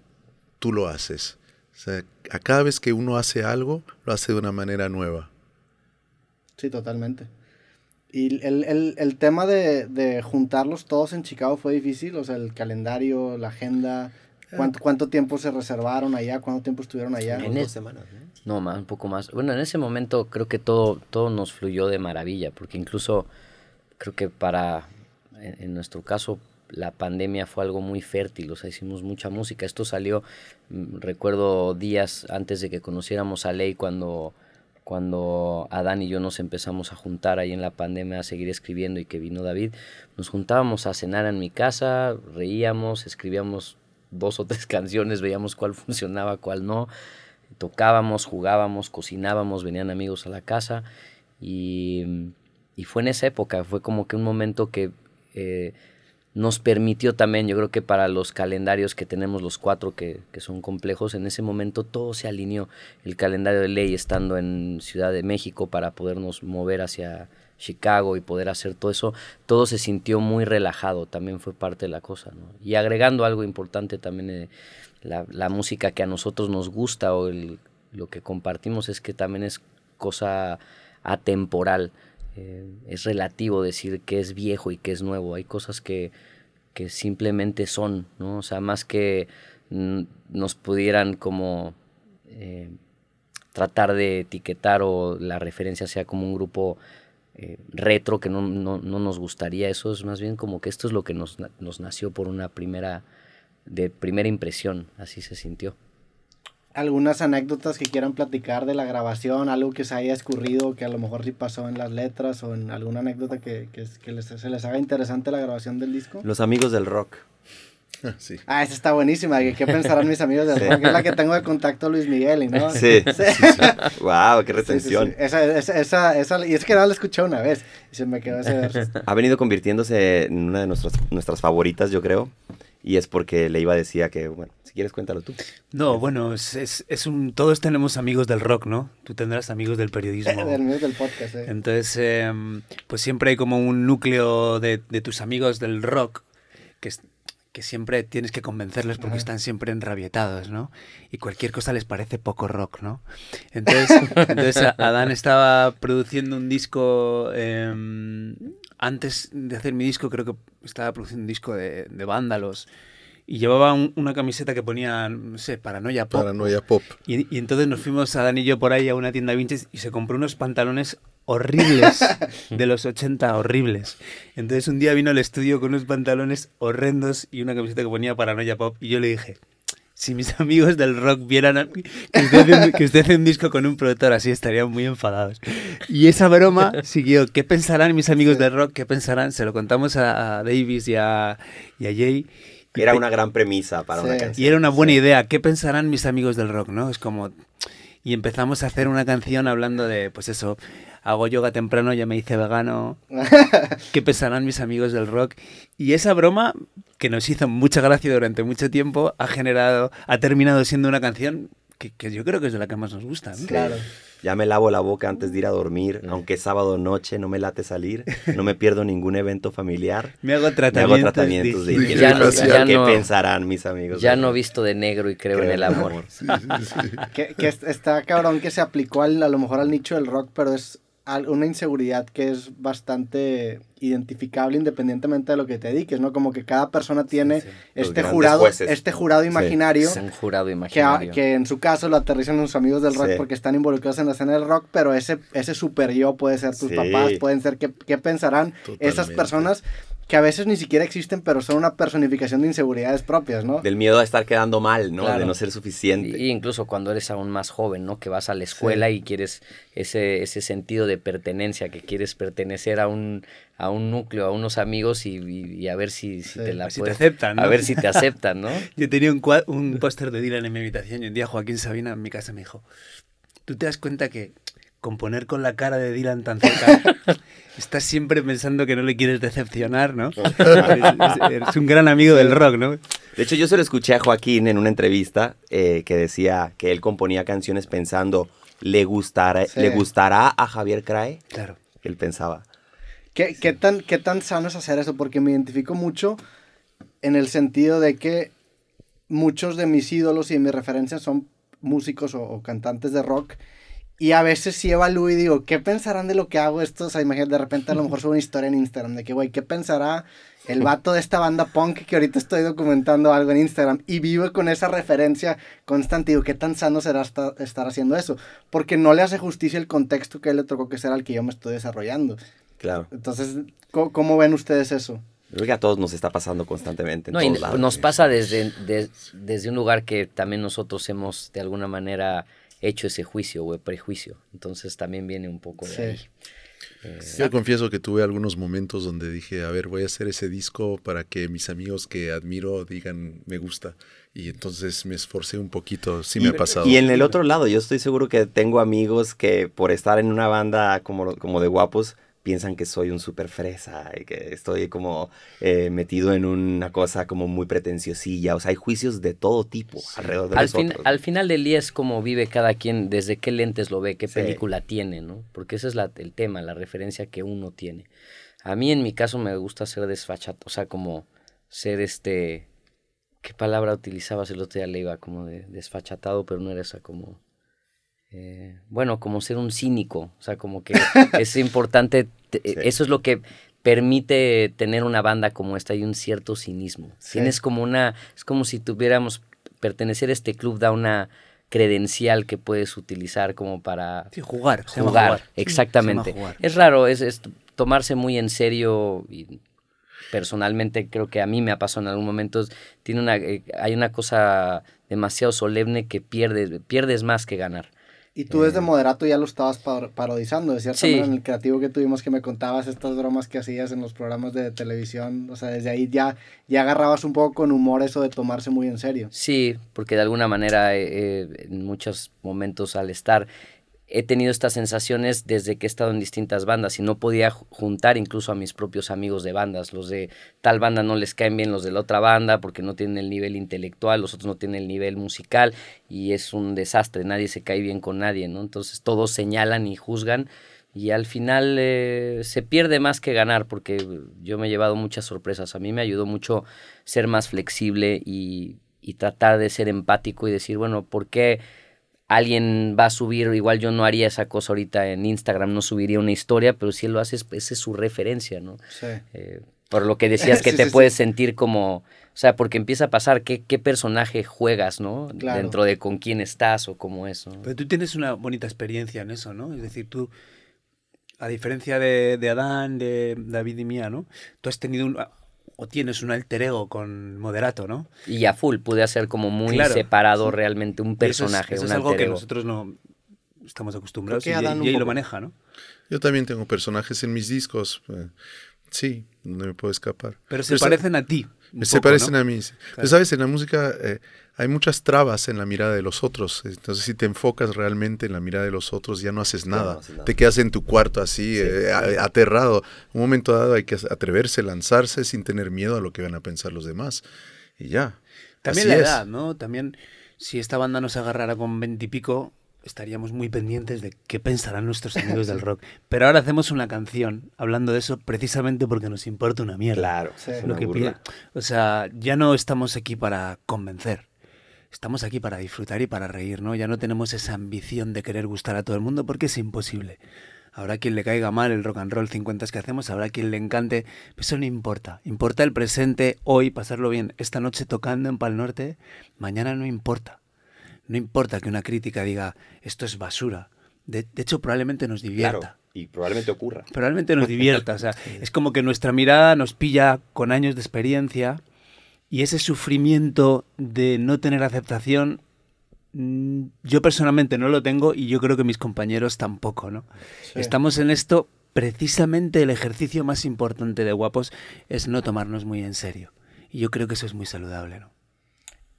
tú lo haces. O sea, a cada vez que uno hace algo, lo hace de una manera nueva. Sí, totalmente. Y el, el, el tema de, de, juntarlos todos en Chicago fue difícil, o sea, el calendario, la agenda, eh. cuánto, cuánto tiempo se reservaron allá, cuánto tiempo estuvieron allá. En dos semanas, ¿eh? No, más, un poco más. Bueno, en ese momento creo que todo, todo nos fluyó de maravilla, porque incluso creo que para, en, en nuestro caso, la pandemia fue algo muy fértil, o sea, hicimos mucha música. Esto salió, mm, recuerdo días antes de que conociéramos a Ley cuando cuando Adán y yo nos empezamos a juntar ahí en la pandemia a seguir escribiendo y que vino David, nos juntábamos a cenar en mi casa, reíamos, escribíamos dos o tres canciones, veíamos cuál funcionaba, cuál no, tocábamos, jugábamos, cocinábamos, venían amigos a la casa y, y fue en esa época, fue como que un momento que... Eh, nos permitió también, yo creo que para los calendarios que tenemos los cuatro que, son complejos, en ese momento todo se alineó. El calendario de ley estando en Ciudad de México para podernos mover hacia Chicago y poder hacer todo eso, todo se sintió muy relajado, también fue parte de la cosa. Y agregando algo importante también, eh, la, música que a nosotros nos gusta o lo que compartimos es que también es cosa atemporal eh, es relativo decir que es viejo y que es nuevo. Hay cosas que, simplemente son, ¿no? O sea, más que nos pudieran como eh, tratar de etiquetar o la referencia sea como un grupo eh, retro que no, no, nos gustaría. Eso es más bien como que esto es lo que nos, nos nació por una primera, de primera impresión, así se sintió algunas anécdotas que quieran platicar de la grabación, algo que se haya escurrido, que a lo mejor sí pasó en las letras o en alguna anécdota que, se les haga interesante la grabación del disco. Los amigos del rock. Ah, esa está buenísima. ¿Qué pensarán mis amigos del rock? Es la que tengo de contacto Luis Miguel, ¿no? Sí. wow, qué retención. Esa, esa, y es que nada la escuché una vez y se me quedó ese Ha venido convirtiéndose en una de nuestras, nuestras favoritas, yo creo. Y es porque le iba decía que, bueno, quieres cuéntalo tú. No, bueno, es, un, todos tenemos amigos del rock, ¿no? Tú tendrás amigos del periodismo. amigos eh, del podcast, eh. Entonces, em, pues siempre hay como un núcleo de, tus amigos del rock que, que siempre tienes que convencerles porque están siempre enrabietados, ¿no? Y cualquier cosa les parece poco rock, ¿no? Entonces, Adán estaba produciendo un disco, em, antes de hacer mi disco creo que estaba produciendo un disco de, de vándalos y llevaba una camiseta que ponía, no sé, Paranoia Pop. Paranoia Pop. Y, entonces nos fuimos a Dan y yo por ahí a una tienda Vinches y se compró unos pantalones horribles, de los 80 horribles. Entonces un día vino al estudio con unos pantalones horrendos y una camiseta que ponía Paranoia Pop y yo le dije, si mis amigos del rock vieran que usted, hace un disco con un productor así, estarían muy enfadados. Y esa broma siguió. ¿Qué pensarán mis amigos del rock? ¿Qué pensarán? Se lo contamos a, Davis y a Jay. Era una gran premisa para una canción. Y era una buena idea. ¿Qué pensarán mis amigos del rock, no? Es como... Y empezamos a hacer una canción hablando de, pues eso, hago yoga temprano, ya me hice vegano. ¿Qué pensarán mis amigos del rock? Y esa broma, que nos hizo mucha gracia durante mucho tiempo, ha generado, ha terminado siendo una canción que, yo creo que es de la que más nos gusta. Claro ya me lavo la boca antes de ir a dormir, aunque sábado noche, no me late salir, no me pierdo ningún evento familiar. me hago tratamientos, de, ya no, sé ¿Qué pensarán mis amigos? Ya no visto de negro y creo, en el amor. que, está cabrón que se aplicó a lo mejor al nicho del rock, pero es una inseguridad que es bastante identificable independientemente de lo que te dediques, ¿no? Como que cada persona tiene este, este jurado, este jurado imaginario, jurado Que, en su caso lo aterrizan sus amigos del rock porque están involucrados en la escena del rock, pero ese, ese super yo puede ser tus papás, pueden ser qué, qué pensarán esas personas que a veces ni siquiera existen, pero son una personificación de inseguridades propias, ¿no? Del miedo a estar quedando mal, ¿no? De no ser suficiente. Y incluso cuando eres aún más joven, ¿no? Que vas a la escuela y quieres ese, ese sentido de pertenencia, que quieres pertenecer a un, a un núcleo, a unos amigos y, a ver si, te aceptan, ¿no? A ver si te aceptan, ¿no? Yo tenía un, un póster de Dylan en mi habitación y un día Joaquín Sabina en mi casa me dijo, ¿tú te das cuenta que componer con la cara de Dylan tan estás siempre pensando que no le quieres decepcionar, ¿no? es, un gran amigo del rock, ¿no? De hecho, yo se lo escuché a Joaquín en una entrevista eh, que decía que él componía canciones pensando, ¿le gustará, a Javier Crae? Claro. Él pensaba. ¿Qué, tan, ¿Qué tan sano es hacer eso? Porque me identifico mucho en el sentido de que muchos de mis ídolos y de mis referencias son músicos o cantantes de rock y a veces sí evalúo y digo, ¿qué pensarán de lo que hago esto? O sea, imagínate, de repente a lo mejor subo una historia en Instagram de que, güey, ¿qué pensará el vato de esta banda punk que ahorita estoy documentando algo en Instagram y vive con esa referencia constante. Digo, ¿qué tan sano será estar haciendo eso? Porque no le hace justicia el contexto que él le tocó que será el que yo me estoy desarrollando. Claro. Entonces, ¿cómo, ven ustedes eso? creo que a todos nos está pasando constantemente. no, nos pasa desde, desde un lugar que también nosotros hemos, de alguna manera, hecho ese juicio o prejuicio. Entonces también viene un poco de ahí. Yo eh, confieso que tuve algunos momentos donde dije, a ver, voy a hacer ese disco para que mis amigos que admiro digan, me gusta. Y entonces me esforcé un poquito, sí me ha pasado. Y en el otro lado, yo estoy seguro que tengo amigos que por estar en una banda como, como de guapos, piensan que soy un super fresa y que estoy como eh, metido en una cosa como muy pretenciosilla. O sea, hay juicios de todo tipo alrededor de al nosotros. al final del día es como vive cada quien, desde qué lentes lo ve, qué película tiene, ¿no? Porque ese es el tema, la referencia que uno tiene. A mí en mi caso me gusta ser desfachatado. o sea, como ser este... ¿Qué palabra utilizabas el otro día? Le iba como de, desfachatado, pero no era esa como... Eh, bueno, como ser un cínico, o sea, como que es importante eso es lo que permite tener una banda como esta y un cierto cinismo. Tienes como una, es como si tuviéramos, pertenecer a este club da una credencial que puedes utilizar como para... jugar, jugar, exactamente. Es raro, es, tomarse muy en serio y personalmente creo que a mí me ha pasado en algún momento, tiene una, eh, hay una cosa demasiado solemne que pierdes, pierdes más que ganar. Y tú eh. desde moderato ya lo estabas parodizando, de en el creativo que tuvimos que me contabas estas bromas que hacías en los programas de televisión. O sea, desde ahí ya, ya agarrabas un poco con humor eso de tomarse muy en serio. Sí, porque de alguna manera eh, eh, en muchos momentos al estar he tenido estas sensaciones desde que he estado en distintas bandas y no podía juntar incluso a mis propios amigos de bandas. Los de tal banda no les caen bien los de la otra banda porque no tienen el nivel intelectual, los otros no tienen el nivel musical y es un desastre, nadie se cae bien con nadie, ¿no? Entonces todos señalan y juzgan y al final eh, se pierde más que ganar porque yo me he llevado muchas sorpresas. A mí me ayudó mucho ser más flexible y, y tratar de ser empático y decir, bueno, ¿por qué? alguien va a subir, igual yo no haría esa cosa ahorita en Instagram, no subiría una historia, pero si él lo hace, esa es su referencia, ¿no? Sí. Eh, por lo que decías que te puedes sentir como, o sea, porque empieza a pasar qué, personaje juegas, ¿no? Dentro de con quién estás o cómo eso. Pero tú tienes una bonita experiencia en eso, ¿no? Es decir, tú, a diferencia de, de Adán, de David y mía, ¿no? Tú has tenido un, o tienes un alter ego con Moderato, ¿no? Y a full pude hacer como muy separado realmente un personaje. Eso es, eso es algo que nosotros no estamos acostumbrados y, lo maneja, ¿no? Yo también tengo personajes en mis discos. Eh, sí, no me puedo escapar. Pero se parecen a ti. Se parecen a mí. sabes, en la música eh, hay muchas trabas en la mirada de los otros. Entonces, si te enfocas realmente en la mirada de los otros, ya no haces nada. Te quedas en tu cuarto así, En eh, aterrado. Un momento dado hay que atreverse, lanzarse sin tener miedo a lo que van a pensar los demás. Y ya. También la edad, ¿no? También, si esta banda nos agarrara con pico, estaríamos muy pendientes de qué pensarán nuestros amigos del rock. Pero ahora hacemos una canción hablando de eso precisamente porque nos importa una mierda. Claro, lo que O sea, ya no estamos aquí para convencer estamos aquí para disfrutar y para reír, ¿no? Ya no tenemos esa ambición de querer gustar a todo el mundo porque es imposible. Habrá quien le caiga mal el rock and roll 50 que hacemos, habrá quien le encante, pero eso no importa. Importa el presente, hoy, pasarlo bien. Esta noche tocando en Pal Norte, mañana no importa. No importa que una crítica diga, esto es basura. De, hecho, probablemente nos divierta. Claro, y probablemente ocurra. Probablemente nos divierta. o sea, es como que nuestra mirada nos pilla con años de experiencia y ese sufrimiento de no tener aceptación, mm, yo personalmente no lo tengo y yo creo que mis compañeros tampoco, ¿no? Estamos en esto, precisamente el ejercicio más importante de guapos es no tomarnos muy en serio. Y yo creo que eso es muy saludable, ¿no?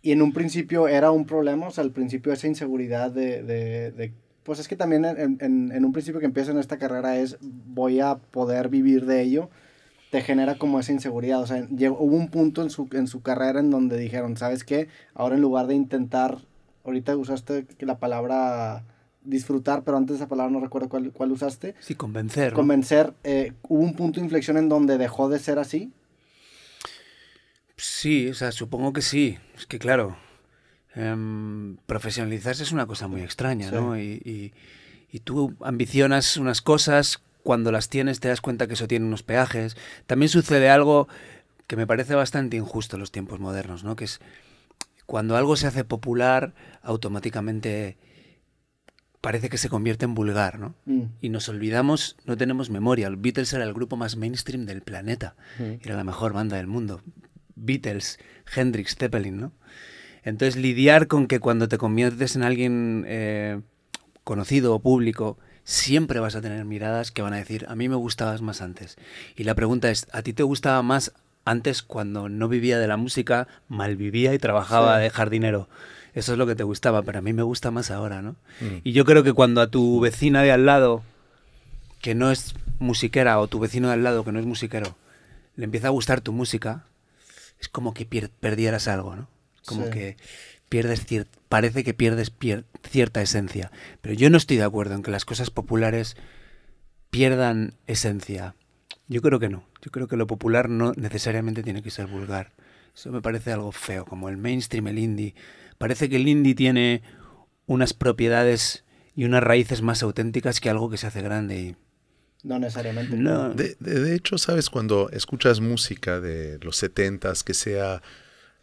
Y en un principio era un problema, o sea, al principio esa inseguridad de, de, de pues es que también en, un principio que empiezo en esta carrera es voy a poder vivir de ello genera como esa inseguridad. O sea, llegó, hubo un punto en su, en su carrera en donde dijeron, ¿sabes qué? Ahora en lugar de intentar, ahorita usaste la palabra disfrutar, pero antes esa palabra no recuerdo cuál, usaste. Sí, convencer. Convencer. Eh, hubo un punto de inflexión en donde dejó de ser así. Sí, o sea, supongo que sí. Es que claro, em, profesionalizarse es una cosa muy extraña, ¿no? Y, y, tú ambicionas unas cosas cuando las tienes te das cuenta que eso tiene unos peajes. También sucede algo que me parece bastante injusto en los tiempos modernos, ¿no? Que es cuando algo se hace popular, automáticamente parece que se convierte en vulgar, ¿no? Mm. Y nos olvidamos, no tenemos memoria. Beatles era el grupo más mainstream del planeta. Mm. Era la mejor banda del mundo. Beatles, Hendrix, Zeppelin, ¿no? Entonces lidiar con que cuando te conviertes en alguien eh, conocido o público, siempre vas a tener miradas que van a decir, a mí me gustabas más antes. Y la pregunta es, ¿a ti te gustaba más antes cuando no vivía de la música, mal vivía y trabajaba de jardinero? Eso es lo que te gustaba, pero a mí me gusta más ahora, ¿no? Mm. Y yo creo que cuando a tu vecina de al lado, que no es musiquera, o tu vecino de al lado, que no es musiquero, le empieza a gustar tu música, es como que perdieras algo, ¿no? Como que parece que pierdes cierta esencia. Pero yo no estoy de acuerdo en que las cosas populares pierdan esencia. Yo creo que no. Yo creo que lo popular no necesariamente tiene que ser vulgar. Eso me parece algo feo, como el mainstream, el indie. Parece que el indie tiene unas propiedades y unas raíces más auténticas que algo que se hace grande. Y... No necesariamente. No. De, hecho, sabes, cuando escuchas música de los setentas, que sea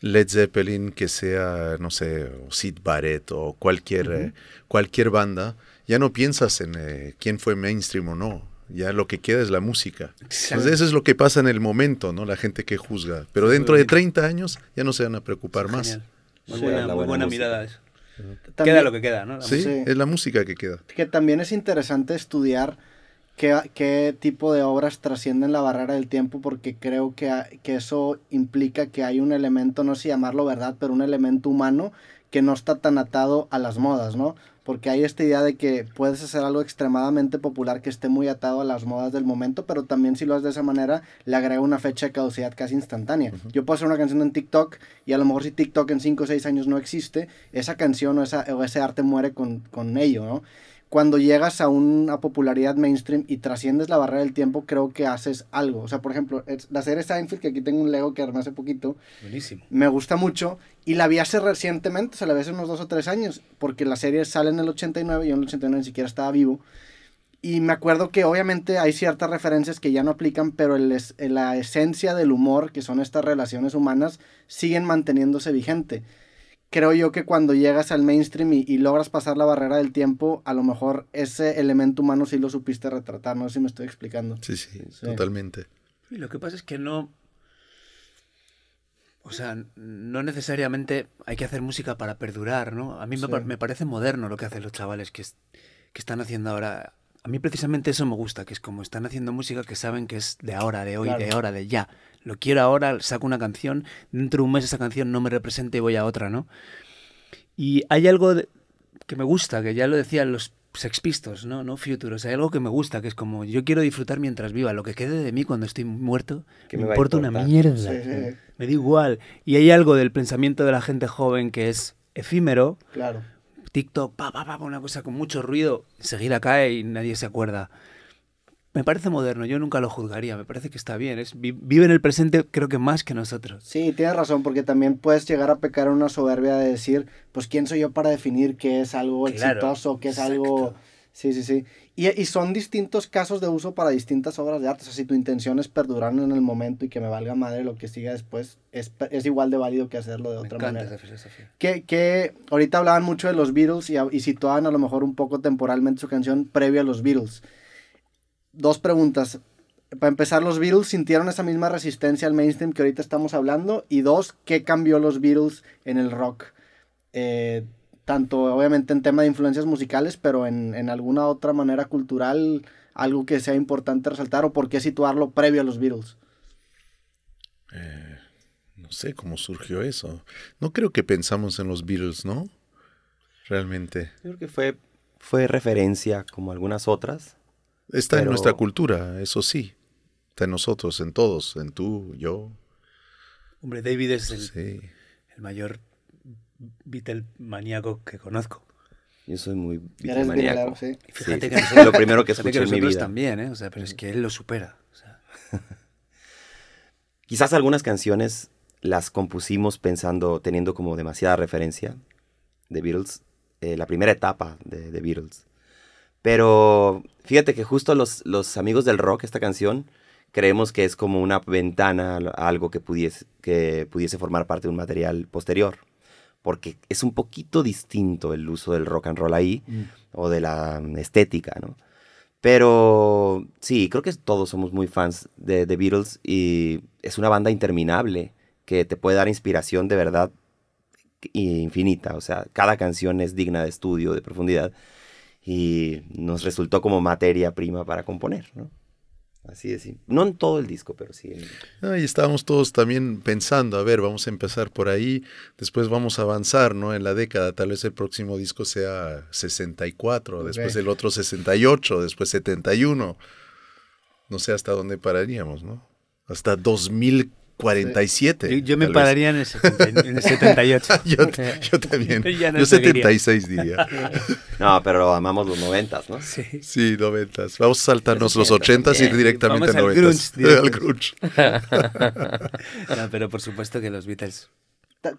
Led Zeppelin, que sea, no sé, Sid Barrett o cualquier, eh, cualquier banda, ya no piensas en eh, quién fue mainstream o no. Ya lo que queda es la música. Entonces eso es lo que pasa en el momento, ¿no? La gente que juzga. Pero dentro pues, de 30 años ya no se van a preocupar más. Muy buena, mirada eso. queda lo que queda, ¿no? sí, es la música que queda. Que también es interesante estudiar qué, qué, tipo de obras trascienden la barrera del tiempo, porque creo que, ah, que eso implica que hay un elemento, no sé llamarlo verdad, pero un elemento humano que no está tan atado a las modas, ¿no? Porque hay esta idea de que puedes hacer algo extremadamente popular que esté muy atado a las modas del momento, pero también si lo haces de esa manera, le agrega una fecha de caducidad casi instantánea. Yo puedo hacer una canción en TikTok y a lo mejor si TikTok en 5 o 6 años no existe, esa canción o, o ese arte muere con, con ello, ¿no? cuando llegas a una popularidad mainstream y trasciendes la barrera del tiempo, creo que haces algo. O sea, por ejemplo, la serie Seinfeld, que aquí tengo un Lego que armé hace poquito. Me gusta mucho y la vi hace recientemente, o sea, la vi hace unos dos o tres años, porque la serie sale en el 89, yo en el 89 ni siquiera estaba vivo. Y me acuerdo que obviamente hay ciertas referencias que ya no aplican, pero la esencia del humor, que son estas relaciones humanas, siguen manteniéndose vigente creo yo que cuando llegas al mainstream y, logras pasar la barrera del tiempo, a lo mejor ese elemento humano sí lo supiste retratar, no sé si me estoy explicando. Sí, sí, totalmente. Y lo que pasa es que no... O sea, no necesariamente hay que hacer música para perdurar, ¿no? A mí me, parece moderno lo que hacen los chavales que, que están haciendo ahora. A mí precisamente eso me gusta, que es como están haciendo música que saben que es de ahora, de hoy, de ahora, de ya lo quiero ahora, saco una canción, dentro de un mes esa canción no me representa y voy a otra, ¿no? Y hay algo que me gusta, que ya lo decían los sexpistos, ¿no? No futuros. hay algo que me gusta, que es como yo quiero disfrutar mientras viva. Lo que quede de mí cuando estoy muerto me, me importa una mierda. Me da igual. Y hay algo del pensamiento de la gente joven que es efímero. Claro. TikTok, pa, pa, pa, una cosa con mucho ruido, enseguida cae y nadie se acuerda me parece moderno, yo nunca lo juzgaría, me parece que está bien, es, vive en el presente creo que más que nosotros. Sí, tienes razón, porque también puedes llegar a pecar en una soberbia de decir, pues quién soy yo para definir qué es algo exitoso, qué es algo... Sí, sí, sí. Y, y, son distintos casos de uso para distintas obras de arte. O sea, si tu intención es perdurar en el momento y que me valga madre lo que siga después, es, igual de válido que hacerlo de otra manera. Que, que, ahorita hablaban mucho de los Beatles y, y, situaban a lo mejor un poco temporalmente su canción previo a los Beatles dos preguntas. Para empezar, ¿los Beatles sintieron esa misma resistencia al mainstream que ahorita estamos hablando? Y dos, ¿qué cambió los Beatles en el rock? Eh, tanto obviamente en tema de influencias musicales, pero en, alguna otra manera cultural, algo que sea importante resaltar o por qué situarlo previo a los Beatles. Eh, no sé cómo surgió eso. No creo que pensamos en los Beatles, ¿no? Realmente. creo que fue, fue referencia como algunas otras Está en nuestra cultura, eso sí. Está en nosotros, en todos, en tú, yo. Hombre, David es el, mayor Beatle maníaco que conozco. Yo soy muy Beatle maníaco. Fíjate que lo primero que escuché en mi vida. también, ¿eh? O sea, pero es que él lo supera. Quizás algunas canciones las compusimos pensando, teniendo como demasiada referencia de Beatles, eh, la primera etapa de, de Beatles. Pero fíjate que justo los, los amigos del rock, esta canción, creemos que es como una ventana a algo que pudiese, que pudiese formar parte de un material posterior. Porque es un poquito distinto el uso del rock and roll ahí, mm. o de la mm, estética, ¿no? Pero sí, creo que todos somos muy fans de The Beatles y es una banda interminable que te puede dar inspiración de verdad infinita. O sea, cada canción es digna de estudio, de profundidad y nos resultó como materia prima para componer, ¿no? Así es, no en todo el disco, pero sí. En... Ah, y estábamos todos también pensando, a ver, vamos a empezar por ahí, después vamos a avanzar, ¿no? En la década, tal vez el próximo disco sea 64, después el otro 68, después 71. No sé hasta dónde pararíamos, ¿no? Hasta 2000 47. Yo, me pararía en el, en el 78. yo, yo, también. yo 76 diría. no, pero amamos los 90, ¿no? Sí. Sí, 90. Vamos a saltarnos los 80 y directamente a 90. Al grunge. no, pero por supuesto que los Beatles.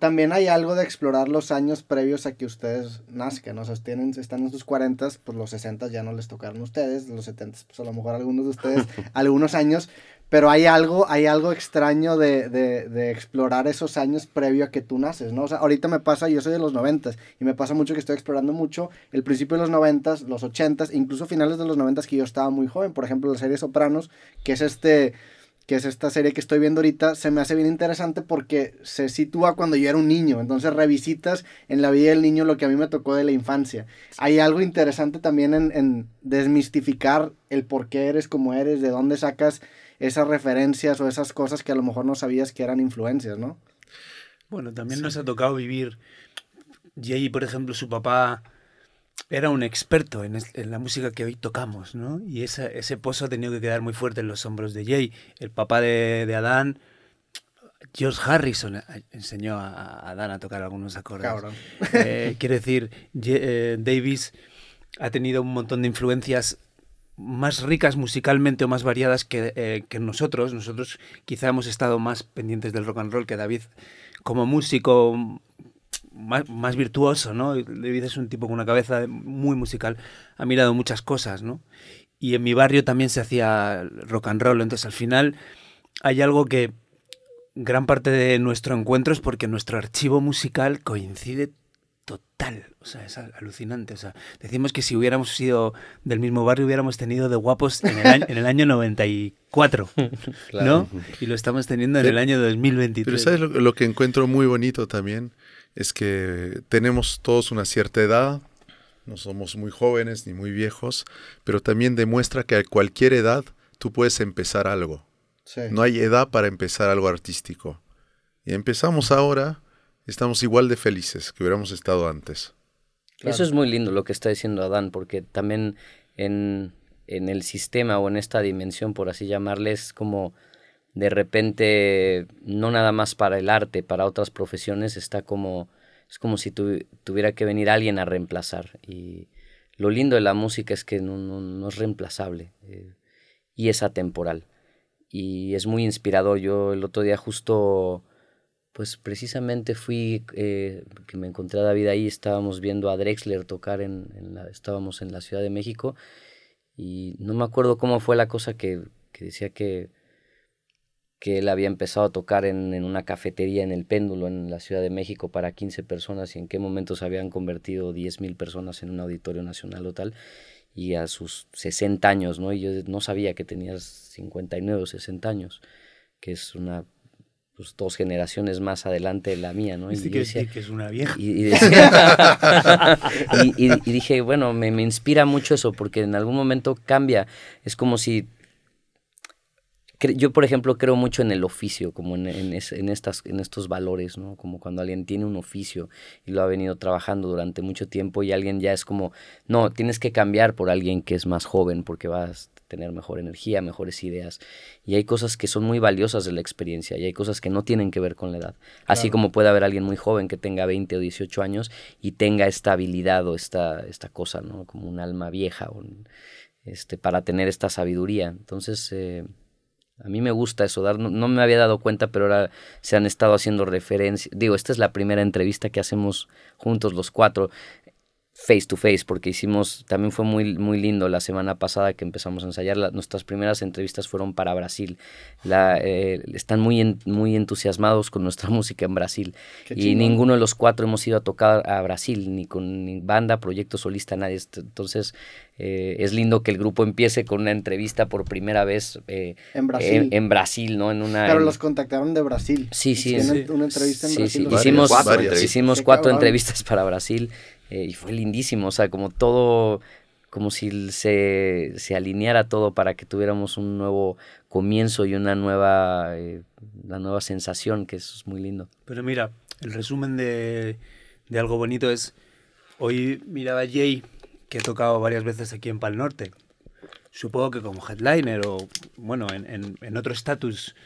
también hay algo de explorar los años previos a que ustedes nazcan, o sea, tienen, están en sus 40, pues los 60 ya no les tocaron a ustedes, los 70, pues a lo mejor algunos de ustedes, algunos años, pero hay algo, hay algo extraño de, explorar esos años previo a que tú naces, ¿no? O sea, ahorita me pasa, yo soy de los noventas, y me pasa mucho que estoy explorando mucho el principio de los noventas, los ochentas, incluso finales de los noventas que yo estaba muy joven. Por ejemplo, la serie Sopranos, que es este que es esta serie que estoy viendo ahorita, se me hace bien interesante porque se sitúa cuando yo era un niño. Entonces revisitas en la vida del niño lo que a mí me tocó de la infancia. Hay algo interesante también en, en desmistificar el por qué eres como eres, de dónde sacas esas referencias o esas cosas que a lo mejor no sabías que eran influencias, ¿no? Bueno, también nos ha tocado vivir. Jay, por ejemplo, su papá era un experto en, la música que hoy tocamos, ¿no? Y ese pozo ha tenido que quedar muy fuerte en los hombros de Jay. El papá de, Adán, George Harrison, eh, enseñó a, Adán a tocar algunos acordes. Eh, quiero decir, eh, Davis ha tenido un montón de influencias más ricas musicalmente o más variadas eh, que, nosotros. Nosotros quizá hemos estado más pendientes del rock and roll que David como músico más, más, virtuoso, ¿no? David es un tipo con una cabeza muy musical, ha mirado muchas cosas, ¿no? Y en mi barrio también se hacía rock and roll, entonces al final hay algo que gran parte de nuestro encuentro es porque nuestro archivo musical coincide total, o sea, es alucinante. O sea, decimos que si hubiéramos sido del mismo barrio hubiéramos tenido de guapos en el año, 94, ¿no? Y lo estamos teniendo en el año 2023. Pero ¿sabes lo, que encuentro muy bonito también? Es que tenemos todos una cierta edad, no somos muy jóvenes ni muy viejos, pero también demuestra que a cualquier edad tú puedes empezar algo. No hay edad para empezar algo artístico. Y empezamos ahora estamos igual de felices que hubiéramos estado antes. Eso es muy lindo lo que está diciendo Adán, porque también en, en el sistema o en esta dimensión, por así llamarle, es como de repente, no nada más para el arte, para otras profesiones, está como, es como si tuviera que venir alguien a reemplazar. Y lo lindo de la música es que no, es reemplazable eh, y es atemporal. Y es muy inspirador. Yo el otro día justo pues precisamente fui, eh, que me encontré a David ahí, estábamos viendo a Drexler tocar, en, la, estábamos en la Ciudad de México, y no me acuerdo cómo fue la cosa que, decía que, que él había empezado a tocar en, una cafetería en el péndulo en la Ciudad de México para 15 personas y en qué momento se habían convertido 10.000 personas en un auditorio nacional o tal, y a sus 60 años, ¿no? Y yo no sabía que tenías 59 o 60 años, que es una pues, dos generaciones más adelante de la mía, ¿no? Y este decía, que es una vieja. Y, dije, bueno, me, inspira mucho eso porque en algún momento cambia. Es como si... Yo, por ejemplo, creo mucho en el oficio, como en, en, estas, en estos valores, ¿no? Como cuando alguien tiene un oficio y lo ha venido trabajando durante mucho tiempo y alguien ya es como, no, tienes que cambiar por alguien que es más joven porque vas, tener mejor energía, mejores ideas. Y hay cosas que son muy valiosas de la experiencia y hay cosas que no tienen que ver con la edad. Así como puede haber alguien muy joven que tenga 20 o 18 años y tenga esta habilidad o esta, esta cosa, ¿no? Como un alma vieja este, para tener esta sabiduría. Entonces... Eh, a mí me gusta eso, dar, no, no, me había dado cuenta, pero ahora se han estado haciendo referencias. Digo, esta es la primera entrevista que hacemos juntos los cuatro face to face, porque hicimos, también fue muy, muy lindo la semana pasada que empezamos a ensayar, nuestras primeras entrevistas fueron para Brasil, eh, están muy, muy entusiasmados con nuestra música en Brasil y ninguno de los cuatro hemos ido a tocar a Brasil, ni con banda, proyecto solista, nadie, entonces eh, es lindo que el grupo empiece con una entrevista por primera vez eh, en, Brasil. ¿no? En una, Pero los contactaron de Brasil. Sí, sí. entrevista en Brasil. hicimos hicimos cuatro entrevistas para Brasil. Eh, y fue lindísimo, o sea, como todo, como si se, alineara todo para que tuviéramos un nuevo comienzo y una nueva, eh, nueva sensación, que es muy lindo. Pero mira, el resumen de, algo bonito es, hoy miraba Jay, que he tocado varias veces aquí en Pal Norte, supongo que como headliner o, bueno, en, otro estatus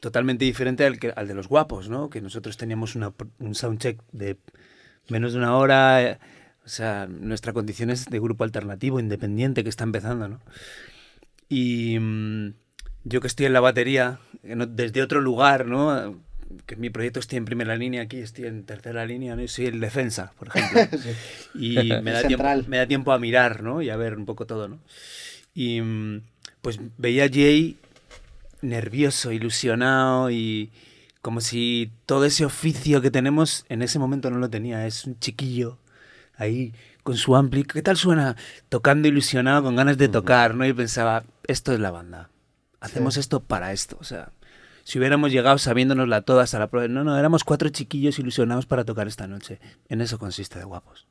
totalmente diferente al, que, al de los guapos, ¿no? Que nosotros teníamos una, un soundcheck de menos de una hora. Eh, o sea, nuestra condición es de grupo alternativo, independiente, que está empezando, ¿no? Y mm, yo que estoy en la batería, desde otro lugar, ¿no? Que mi proyecto estoy en primera línea, aquí estoy en tercera línea, ¿no? Y soy el defensa, por ejemplo. Y me da, tiempo, me da, tiempo, a mirar, ¿no? Y a ver un poco todo, ¿no? Y mm, pues veía a Jay nervioso, ilusionado y como si todo ese oficio que tenemos en ese momento no lo tenía. Es un chiquillo ahí con su ampli. ¿Qué tal suena? Tocando ilusionado, con ganas de tocar, ¿no? Y pensaba, esto es la banda. Hacemos esto para esto. O sea, si hubiéramos llegado la todas a la prueba. No, no, éramos cuatro chiquillos ilusionados para tocar esta noche. En eso consiste de guapos.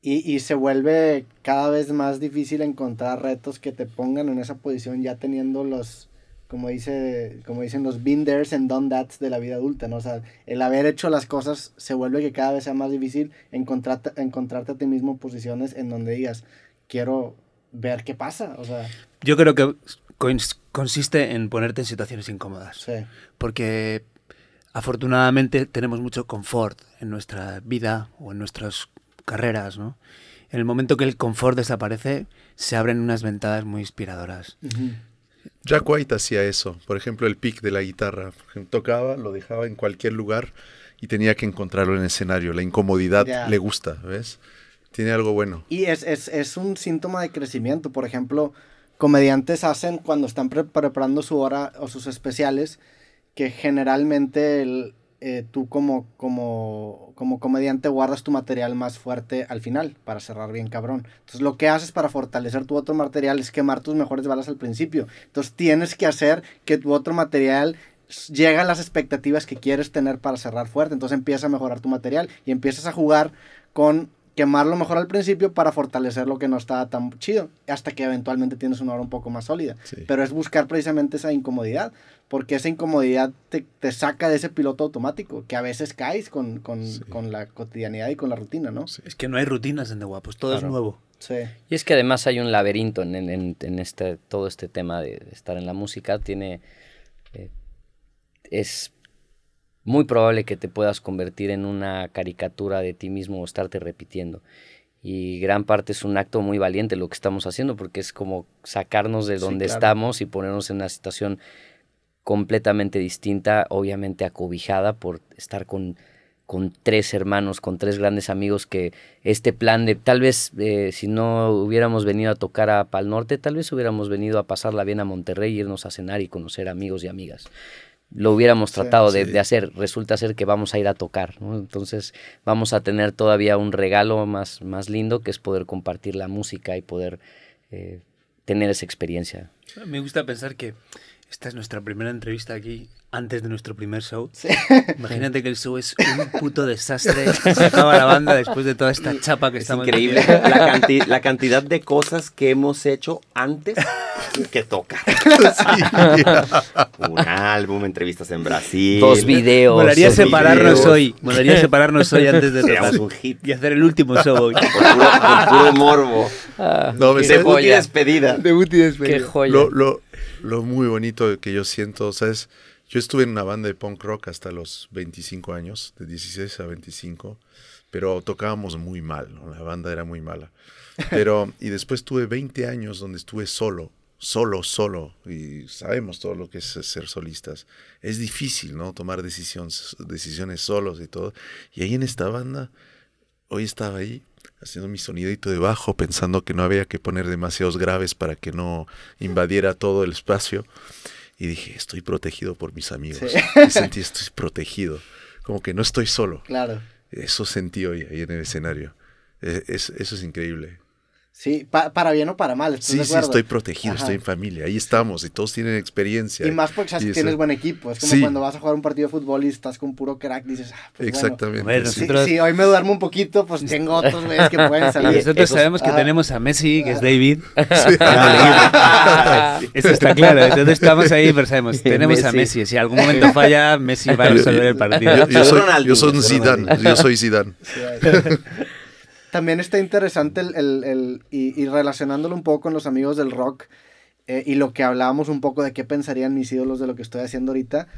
Y, y se vuelve cada vez más difícil encontrar retos que te pongan en esa posición ya teniendo los, como, dice, como dicen los binders en and done de la vida adulta, ¿no? O sea, el haber hecho las cosas se vuelve que cada vez sea más difícil encontrarte, encontrarte a ti mismo posiciones en donde digas, quiero ver qué pasa, o sea... Yo creo que consiste en ponerte en situaciones incómodas. Sí. Porque afortunadamente tenemos mucho confort en nuestra vida o en nuestras carreras, ¿no? En el momento que el confort desaparece, se abren unas ventanas muy inspiradoras. Jack White hacía eso, por ejemplo, el pick de la guitarra. Tocaba, lo dejaba en cualquier lugar y tenía que encontrarlo en el escenario. La incomodidad le gusta, ¿ves? Tiene algo bueno. Y es, un síntoma de crecimiento. Por ejemplo, comediantes hacen cuando están preparando su hora o sus especiales, que generalmente el, eh, tú como, como, comediante guardas tu material más fuerte al final para cerrar bien cabrón. Entonces lo que haces para fortalecer tu otro material es quemar tus mejores balas al principio. Entonces tienes que hacer que tu otro material llegue a las expectativas que quieres tener para cerrar fuerte. Entonces empieza a mejorar tu material y empiezas a jugar con quemarlo mejor al principio para fortalecer lo que no estaba tan chido, hasta que eventualmente tienes una hora un poco más sólida. Pero es buscar precisamente esa incomodidad, porque esa incomodidad te, saca de ese piloto automático, que a veces caes con, la cotidianidad y con la rutina, ¿no? Es que no hay rutinas en de Guapos, pues, todo es nuevo. Y es que además hay un laberinto en, este, todo este tema de estar en la música, tiene... Eh, es muy probable que te puedas convertir en una caricatura de ti mismo o estarte repitiendo. Y gran parte es un acto muy valiente lo que estamos haciendo, porque es como sacarnos de donde estamos y ponernos en una situación completamente distinta, obviamente acobijada por estar con, con tres hermanos, con tres grandes amigos, que este plan de tal vez eh, si no hubiéramos venido a tocar a Pal Norte, tal vez hubiéramos venido a pasarla bien a Monterrey, irnos a cenar y conocer amigos y amigas lo hubiéramos tratado De, hacer. Resulta ser que vamos a ir a tocar, Entonces vamos a tener todavía un regalo más, más lindo que es poder compartir la música y poder eh, tener esa experiencia. Me gusta pensar que esta es nuestra primera entrevista aquí antes de nuestro primer show. Imagínate que el show es un puto desastre. Se acaba la banda después de toda esta chapa que es Increíble la, la, cantidad de cosas que hemos hecho antes que toca. un álbum, entrevistas en Brasil. Dos videos. Molaría separarnos hoy. Molaría separarnos hoy antes de tocar. un hit. Y hacer el último show hoy. Por puro, morbo. de ah, no, despedida. de despedida. Qué joya. Lo, lo muy bonito que yo siento, o sea, es yo estuve en una banda de punk rock hasta los 25 años, de 16 a 25, pero tocábamos muy mal, la banda era muy mala. Pero, y después tuve 20 años donde estuve solo, solo, solo, y sabemos todo lo que es ser solistas. Es difícil, ¿no? Tomar decisiones, decisiones solos y todo. Y ahí en esta banda, hoy estaba ahí, haciendo mi sonidito de bajo, pensando que no había que poner demasiados graves para que no invadiera todo el espacio. Y dije, estoy protegido por mis amigos. sentí, estoy protegido. Como que no estoy solo. Claro. Eso sentí hoy ahí en el escenario. E-, eso es increíble. Sí, para bien o para mal. sí, sí, estoy protegido, estoy en familia, ahí estamos y todos tienen experiencia. Y más porque tienes buen equipo. Es como cuando vas a jugar un partido de fútbol y estás con puro crack, dices, ah, pues Exactamente. Bueno, Si, hoy me duermo un poquito, pues tengo otros que pueden salir. Nosotros sabemos que tenemos a Messi, que es David. Eso está claro. Entonces estamos ahí, pero sabemos, tenemos a Messi. Si algún momento falla, Messi va a resolver el partido. Yo, soy, yo soy Zidane. Yo soy Zidane. También está interesante el, y, relacionándolo un poco con los amigos del rock eh, y lo que hablábamos un poco de qué pensarían mis ídolos de lo que estoy haciendo ahorita.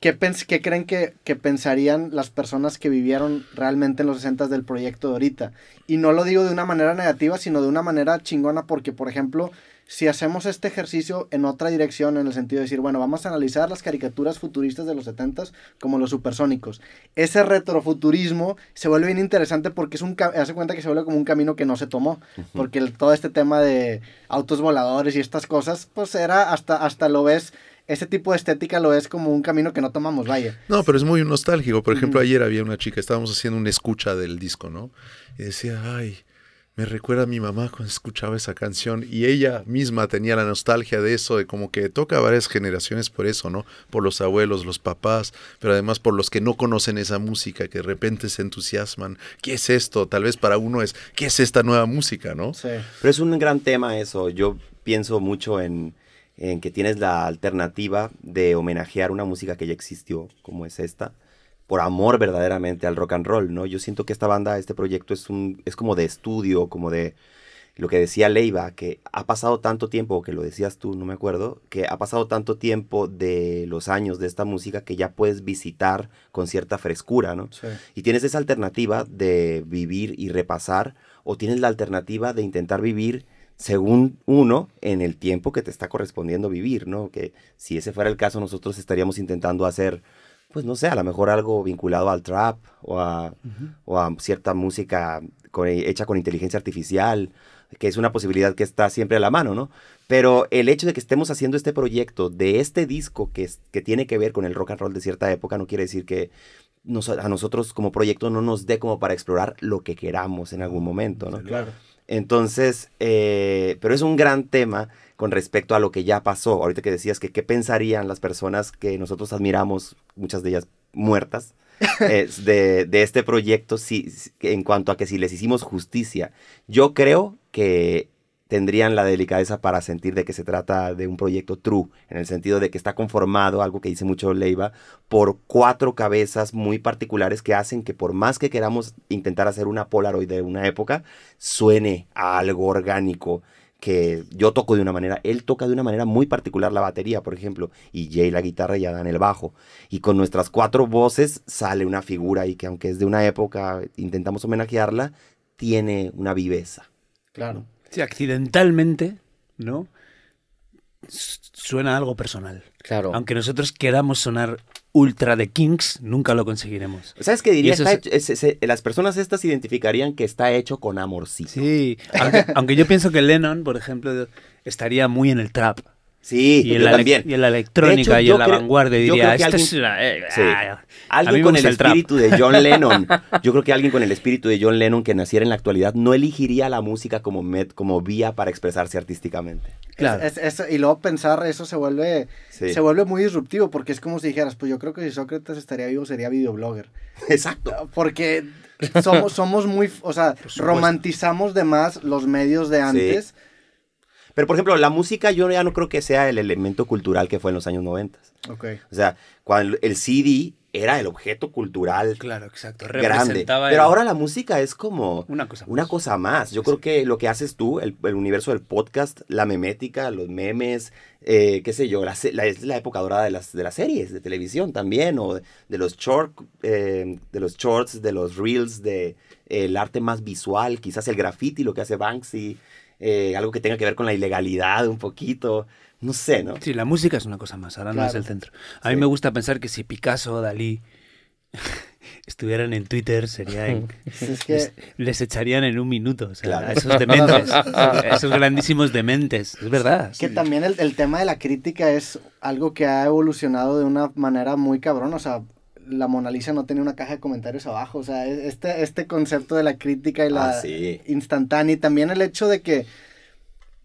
¿Qué, creen que, que, pensarían las personas que vivieron realmente en los 60 del proyecto de ahorita? Y no lo digo de una manera negativa, sino de una manera chingona, porque, por ejemplo, si hacemos este ejercicio en otra dirección, en el sentido de decir, bueno, vamos a analizar las caricaturas futuristas de los 70 como los supersónicos. Ese retrofuturismo se vuelve bien interesante porque es un hace cuenta que se vuelve como un camino que no se tomó, porque todo este tema de autos voladores y estas cosas, pues era hasta hasta lo ves ese tipo de estética lo es como un camino que no tomamos, vaya. No, pero es muy nostálgico. Por ejemplo, ayer había una chica, estábamos haciendo una escucha del disco, ¿no? Y decía, ay, me recuerda a mi mamá cuando escuchaba esa canción y ella misma tenía la nostalgia de eso, de como que toca a varias generaciones por eso, ¿no? Por los abuelos, los papás, pero además por los que no conocen esa música, que de repente se entusiasman. ¿Qué es esto? Tal vez para uno es, ¿qué es esta nueva música, ¿no? Pero es un gran tema eso. Yo pienso mucho en, en que tienes la alternativa de homenajear una música que ya existió, como es esta por amor verdaderamente al rock and roll, ¿no? Yo siento que esta banda, este proyecto es, un, es como de estudio, como de lo que decía Leiva, que ha pasado tanto tiempo, que lo decías tú, no me acuerdo, que ha pasado tanto tiempo de los años de esta música que ya puedes visitar con cierta frescura, ¿no? Y tienes esa alternativa de vivir y repasar, o tienes la alternativa de intentar vivir según uno en el tiempo que te está correspondiendo vivir, ¿no? Que si ese fuera el caso, nosotros estaríamos intentando hacer pues no sé, a lo mejor algo vinculado al trap o a, cierta música hecha con inteligencia artificial, que es una posibilidad que está siempre a la mano, ¿no? Pero el hecho de que estemos haciendo este proyecto de este disco que, es, que tiene que ver con el rock and roll de cierta época no quiere decir que a nosotros como proyecto no nos dé como para explorar lo que queramos en algún momento, ¿no? Claro. Entonces, eh, pero es un gran tema con respecto a lo que ya pasó. Ahorita que decías que qué pensarían las personas que nosotros admiramos, muchas de ellas muertas, de, este proyecto si, en cuanto a que si les hicimos justicia. Yo creo que tendrían la delicadeza para sentir de que se trata de un proyecto true, en el sentido de que está conformado, algo que dice mucho Leiva, por cuatro cabezas muy particulares que hacen que por más que queramos intentar hacer una Polaroid de una época, suene a algo orgánico que yo toco de una manera, él toca de una manera muy particular la batería, por ejemplo, y Jay la guitarra y Adán el bajo. Y con nuestras cuatro voces sale una figura y que aunque es de una época, intentamos homenajearla, tiene una viveza. Claro accidentalmente, ¿no? Suena algo personal. Claro. Aunque nosotros queramos sonar ultra de Kings, nunca lo conseguiremos. ¿Sabes qué diría? Eh, las personas estas identificarían que está hecho con amorcito. Sí, aunque yo pienso que Lennon, por ejemplo, estaría muy en el trap. Sí, y en la, también. Y la electrónica y en la vanguardia diría, eh, alguien, con el, espíritu de John Lennon. yo creo que alguien con el espíritu de John Lennon que naciera en la actualidad no elegiría la música como, med como vía para expresarse artísticamente. Claro. y luego pensar eso se vuelve, se vuelve muy disruptivo porque es como si dijeras, pues yo creo que si Sócrates estaría vivo sería videoblogger. Exacto. Ah, porque somos, somos muy, o sea, romantizamos de más los medios de antes. Pero, por ejemplo, la música yo ya no creo que sea el elemento cultural que fue en los años 90. Okay. O sea, cuando el CD era el objeto cultural. Claro, exacto. Grande. Pero ahora la música es como una cosa más. Yo creo que lo que haces tú, el, universo del podcast, la memética, los memes, eh, qué sé yo, es la época dorada de las, de las series de televisión también, o de, los, short, eh, de los shorts, de los reels, de el arte más visual, quizás el graffiti, lo que hace Banksy. Eh, algo que tenga que ver con la ilegalidad un poquito. No sé, ¿no? Sí, la música es una cosa más, ahora no es el centro. A mí me gusta pensar que si Picasso, o Dalí estuvieran en Twitter, sería les, echarían en un minuto. O sea, a esos dementes, a esos grandísimos dementes, es verdad. Que también el, el, tema de la crítica es algo que ha evolucionado de una manera muy cabrón. O sea, la Mona Lisa no tenía una caja de comentarios abajo. O sea, e-, este, este concepto de la crítica y la ah, instantánea. Y también el hecho de que,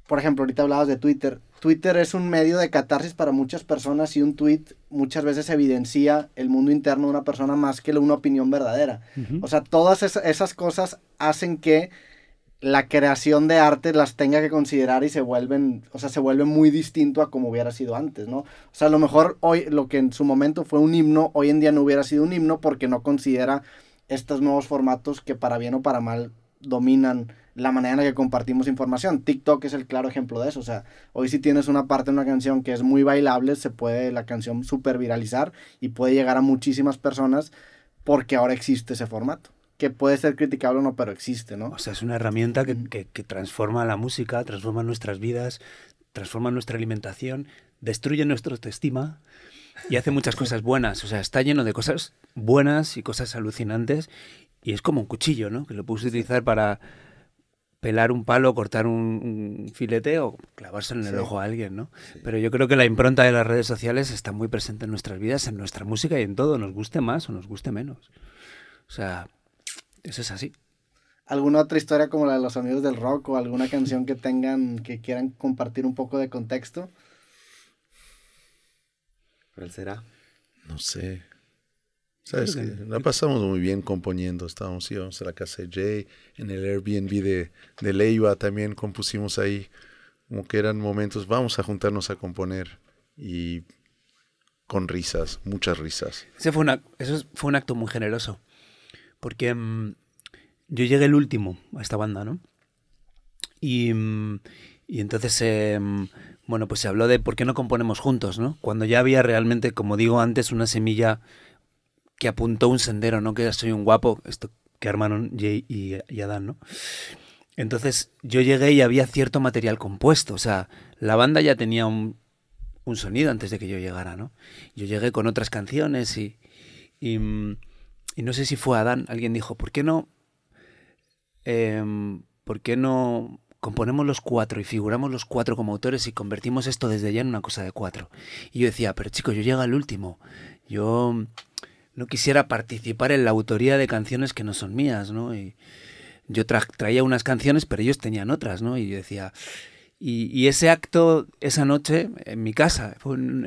por ejemplo, ahorita hablabas de Twitter. Twitter es un medio de catarsis para muchas personas y un tweet muchas veces evidencia el mundo interno de una persona más que una opinión verdadera. O sea, todas esas cosas hacen que la creación de arte las tenga que considerar y se vuelven, o sea, se vuelve muy distinto a como hubiera sido antes, ¿no? O sea, a lo mejor hoy lo que en su momento fue un himno, hoy en día no hubiera sido un himno porque no considera estos nuevos formatos que para bien o para mal dominan la manera en la que compartimos información. TikTok es el claro ejemplo de eso, o sea, hoy si tienes una parte de una canción que es muy bailable, se puede la canción super viralizar y puede llegar a muchísimas personas porque ahora existe ese formato que puede ser criticable o no, pero existe, ¿no? O sea, es una herramienta que, transforma la música, transforma nuestras vidas, transforma nuestra alimentación, destruye nuestra autoestima y hace muchas cosas buenas. O sea, está lleno de cosas buenas y cosas alucinantes. Y es como un cuchillo, ¿no? Que lo puedes utilizar para pelar un palo, cortar un, filete o clavarse en el ojo a alguien, ¿no? Pero yo creo que la impronta de las redes sociales está muy presente en nuestras vidas, en nuestra música y en todo, nos guste más o nos guste menos. O sea, eso es así. ¿Alguna otra historia como la de los amigos del rock o alguna canción que tengan, que quieran compartir un poco de contexto? ¿Cuál será? No sé. ¿Sabes qué? La pasamos muy bien componiendo. Estábamos, íbamos a la casa de Jay, en el Airbnb de, de Leiva también compusimos ahí. Como que eran momentos, vamos a juntarnos a componer. Y con risas, muchas risas. Ese fue, una, eso fue un acto muy generoso. Porque mm, yo llegué el último a esta banda, ¿no? Y, mm, entonces, eh, mm, bueno, pues se habló de por qué no componemos juntos, ¿no? Cuando ya había realmente, como digo antes, una semilla que apuntó un sendero, ¿no? Que soy un guapo, esto que armaron Jay y, Adán, ¿no? Entonces yo llegué y había cierto material compuesto, o sea, la banda ya tenía un, sonido antes de que yo llegara, ¿no? Yo llegué con otras canciones y, y no sé si fue Adán, alguien dijo, ¿por qué no, em, ¿por qué no componemos los cuatro y figuramos los cuatro como autores y convertimos esto desde ya en una cosa de cuatro? Y yo decía, pero chicos, yo llego al último, yo no quisiera participar en la autoría de canciones que no son mías, ¿no? Y yo traía unas canciones, pero ellos tenían otras, ¿no? Y yo decía, y, ese acto, esa noche, en mi casa, fue en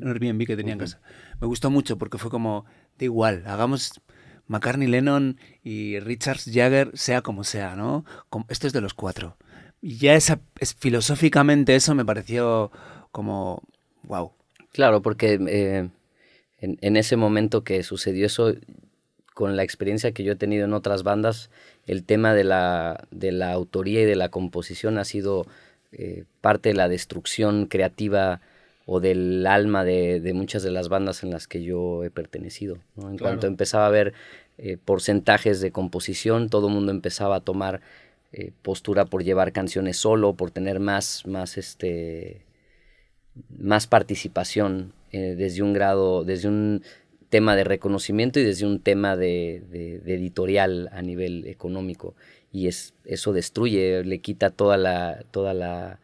un Airbnb que tenía en casa, me gustó mucho porque fue como, da igual, hagamos McCartney Lennon y Richard Jagger, sea como sea, ¿no? Esto es de los cuatro. Y ya esa, es, filosóficamente eso me pareció como, wow. Claro, porque eh, en, ese momento que sucedió eso, con la experiencia que yo he tenido en otras bandas, el tema de la, autoría y de la composición ha sido eh, parte de la destrucción creativa o del alma de, muchas de las bandas en las que yo he pertenecido. En cuanto empezaba a ver eh, porcentajes de composición, todo el mundo empezaba a tomar eh, postura por llevar canciones solo, por tener más, más, este, más participación eh, desde un grado, desde un tema de reconocimiento y desde un tema de, editorial a nivel económico. Y eso destruye, le quita toda la, toda la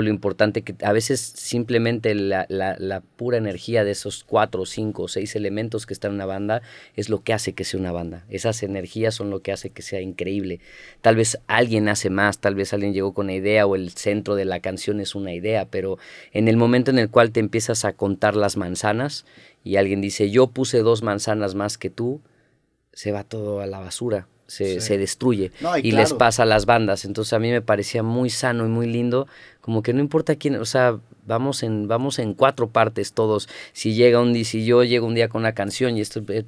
lo importante que a veces simplemente la, la pura energía de esos cuatro, cinco o seis elementos que están en una banda es lo que hace que sea una banda. Esas energías son lo que hace que sea increíble. Tal vez alguien hace más, tal vez alguien llegó con una idea o el centro de la canción es una idea, pero en el momento en el cual te empiezas a contar las manzanas y alguien dice yo puse dos manzanas más que tú, se va todo a la basura se, destruye y, les pasa a las bandas. Entonces a mí me parecía muy sano y muy lindo, como que no importa quién, o sea, vamos en, vamos en cuatro partes todos. Si llega un día, si yo llego un día con una canción y esto eh,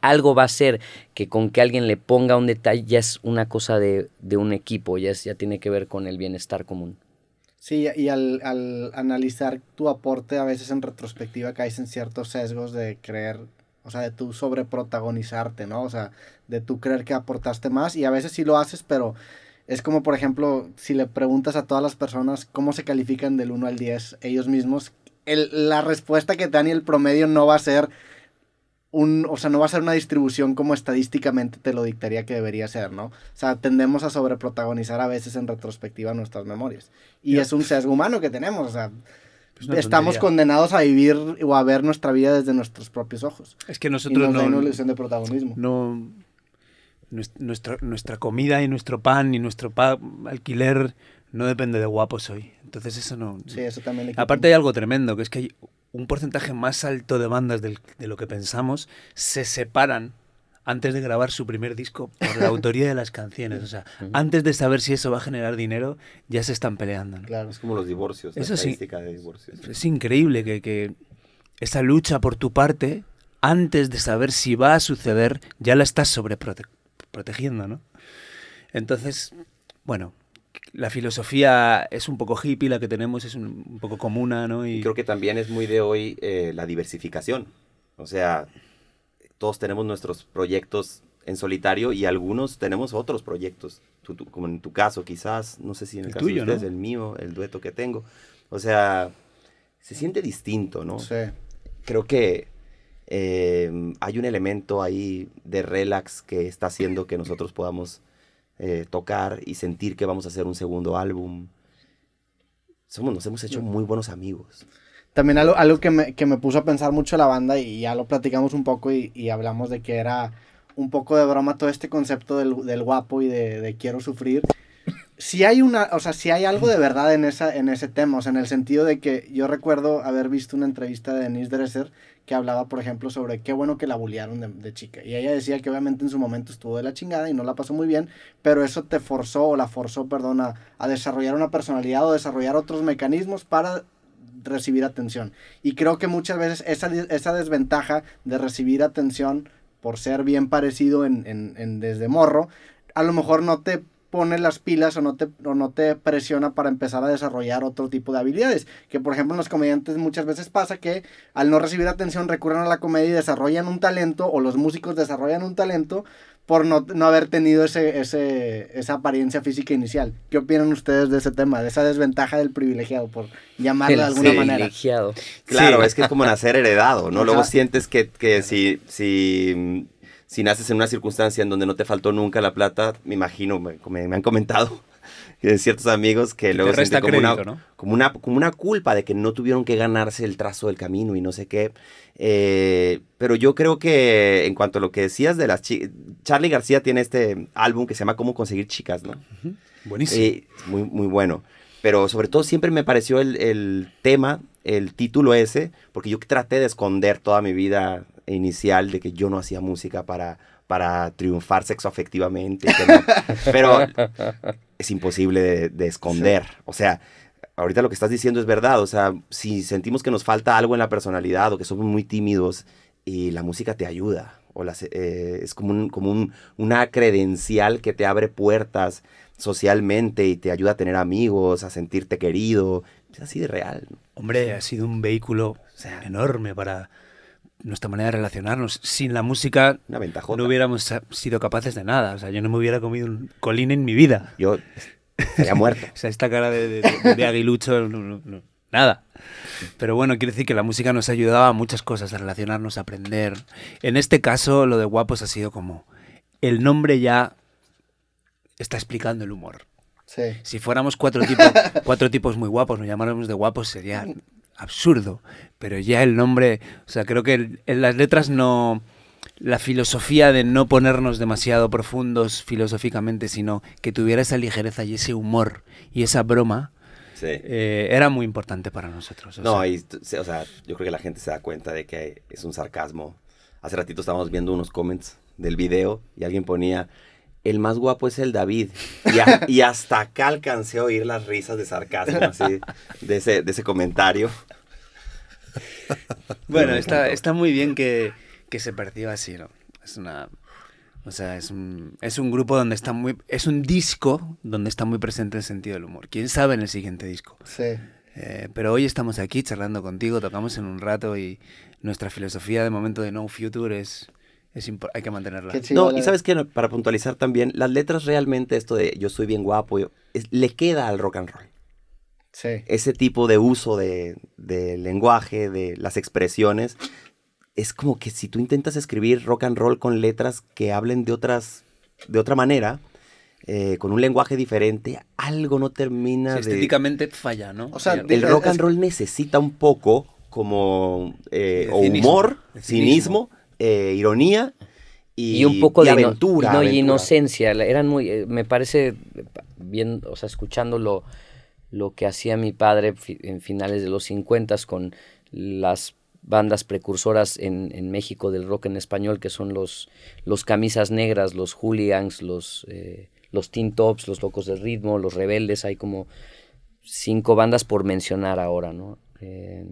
algo va a ser que con que alguien le ponga un detalle ya es una cosa de, un equipo, ya, es, ya tiene que ver con el bienestar común. Sí, y al, al, analizar tu aporte, a veces en retrospectiva caes en ciertos sesgos de creer o sea, de tú sobreprotagonizarte, ¿no? O sea, de tú creer que aportaste más y a veces sí lo haces, pero es como, por ejemplo, si le preguntas a todas las personas cómo se califican del 1 al 10 ellos mismos, el, la respuesta que te dan y el promedio no va a ser un, o sea, no va a ser una distribución como estadísticamente te lo dictaría que debería ser, ¿no? O sea, tendemos a sobreprotagonizar a veces en retrospectiva nuestras memorias. Y es un sesgo humano que tenemos, o sea, estamos condenados a vivir o a ver nuestra vida desde nuestros propios ojos. Es que nosotros y no. Da una ilusión de protagonismo. No. Nuestra, nuestra comida y nuestro pan y nuestro alquiler no depende de guapos hoy. Entonces eso no... Sí, eso también Aparte hay algo tremendo, que es que hay un porcentaje más alto de bandas de lo que pensamos se separan antes de grabar su primer disco por la autoría de las canciones. O sea, antes de saber si eso va a generar dinero, ya se están peleando. Claro, es como los divorcios, estadística de divorcios. Es increíble que, que esa lucha por tu parte, antes de saber si va a suceder, ya la estás sobreprotegiendo, ¿no? Entonces, bueno, la filosofía es un poco hippie, la que tenemos es un, poco comuna, ¿no? Y... Creo que también es muy de hoy eh, la diversificación. O sea, todos tenemos nuestros proyectos en solitario y algunos tenemos otros proyectos, como en tu caso quizás, no sé si en el, caso tuyo, de ustedes, el mío, el dueto que tengo. O sea, se siente distinto, ¿no? Sí. Creo que eh, hay un elemento ahí de relax que está haciendo que nosotros podamos eh, tocar y sentir que vamos a hacer un segundo álbum. Somos, nos hemos hecho muy buenos amigos. También algo, que, me, que, me, puso a pensar mucho la banda y ya lo platicamos un poco y, hablamos de que era un poco de broma todo este concepto del, del guapo y de, quiero sufrir. Si hay una, o sea, si hay algo de verdad en, esa, en ese tema, o sea, en el sentido de que yo recuerdo haber visto una entrevista de Denise Dresser que hablaba, por ejemplo, sobre qué bueno que la bullearon de, chica. Y ella decía que obviamente en su momento estuvo de la chingada y no la pasó muy bien, pero eso te forzó o la forzó, perdón, a, a desarrollar una personalidad o desarrollar otros mecanismos para recibir atención. Y creo que muchas veces esa, desventaja de recibir atención por ser bien parecido en, desde morro, a lo mejor no te pone las pilas o no, te, o no te presiona para empezar a desarrollar otro tipo de habilidades. Que por ejemplo en los comediantes muchas veces pasa que al no recibir atención recurren a la comedia y desarrollan un talento o los músicos desarrollan un talento por no, haber tenido ese, ese, esa apariencia física inicial. ¿Qué opinan ustedes de ese tema, de esa desventaja del privilegiado, por llamarlo de alguna privilegiado. manera? Claro, es que es como nacer heredado, ¿no? Luego sientes que, que si, si, si naces en una circunstancia en donde no te faltó nunca la plata, me imagino, me han comentado de ciertos amigos que luego sienten como, una, como, una, culpa de que no tuvieron que ganarse el trazo del camino y no sé qué. Eh, pero yo creo que en cuanto a lo que decías de las chicas, Charlie García tiene este álbum que se llama Cómo conseguir chicas, ¿no? Buenísimo. Eh, muy, muy bueno. Pero sobre todo siempre me pareció el, el tema, el título ese, porque yo traté de esconder toda mi vida inicial de que yo no hacía música para para triunfar sexoafectivamente. Pero es imposible de, esconder. O sea, ahorita lo que estás diciendo es verdad. O sea, si sentimos que nos falta algo en la personalidad o que somos muy tímidos y la música te ayuda. O eh, es como, un, como una credencial que te abre puertas socialmente y te ayuda a tener amigos, a sentirte querido. Es así de real. Hombre, ha sido un vehículo enorme para, nuestra manera de relacionarnos. Sin la música no hubiéramos sido capaces de nada. O sea, yo no me hubiera comido un colín en mi vida. Yo estaría muerto. o sea, esta cara de, de, aguilucho, nada. Pero bueno, quiero decir que la música nos ayudaba a muchas cosas, a relacionarnos, a aprender. En este caso, lo de guapos ha sido como el nombre ya está explicando el humor. Sí. Si fuéramos cuatro tipos, cuatro tipos muy guapos, nos llamáramos de guapos, sería absurdo, pero ya el nombre, o sea, creo que en las letras no, la filosofía de no ponernos demasiado profundos filosóficamente, sino que tuviera esa ligereza y ese humor y esa broma, eh, era muy importante para nosotros. no, o sea, yo creo que la gente se da cuenta de que es un sarcasmo. Hace ratito estábamos viendo unos comments del video y alguien ponía, el más guapo es el David. Y, hasta acá alcancé a oír las risas de sarcasmo así, de, ese, de ese comentario. bueno, está, está muy bien que, que se perciba así, ¿no? Es una. O sea, es un, grupo donde está muy. Es un disco donde está muy presente el sentido del humor. Quién sabe en el siguiente disco. Sí. Eh, pero hoy estamos aquí charlando contigo, tocamos en un rato y nuestra filosofía de momento de No Future es. es hay que mantenerla. No, y eh. sabes que para puntualizar también, las letras realmente, esto de yo soy bien guapo, le queda al rock and roll. Ese tipo de uso de, lenguaje, de las expresiones, es como que si tú intentas escribir rock and roll con letras que hablen de otras, de otra manera, eh, con un lenguaje diferente, algo no termina Estéticamente falla, ¿no? el rock and roll necesita un poco como eh, humor, cinismo, eh, ironía y, un poco de aventura, no, y inocencia. Eran muy, me parece bien, o sea, escuchándolo lo que hacía mi padre en finales de los 50 con las bandas precursoras en, México del rock en español, que son los, los camisas negras, los hooligans, los, eh, los teen tops, los locos de ritmo, los rebeldes, hay como cinco bandas por mencionar ahora, eh,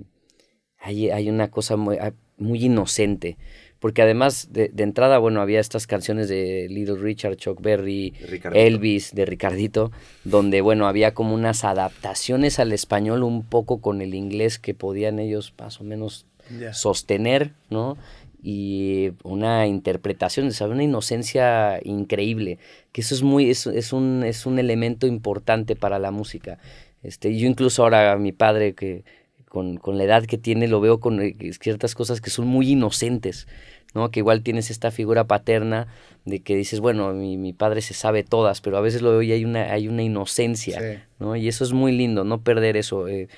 hay, hay, una cosa muy, ah, muy inocente porque además de, entrada, bueno, había estas canciones de Little Richard, Chuck Berry, Elvis, de Ricardito, donde, bueno, había como unas adaptaciones al español un poco con el inglés que podían ellos más o menos sostener, ¿no? Y una interpretación, ¿sabes? Una inocencia increíble, que eso es muy, es, es, un, es un elemento importante para la música. Este, yo incluso ahora, mi padre que con, la edad que tiene, lo veo con eh, ciertas cosas que son muy inocentes, ¿no? Que igual tienes esta figura paterna de que dices, bueno, mi, padre se sabe todas, pero a veces lo veo y hay una, hay una inocencia, ¿no? Y eso es muy lindo, no perder eso. Eh.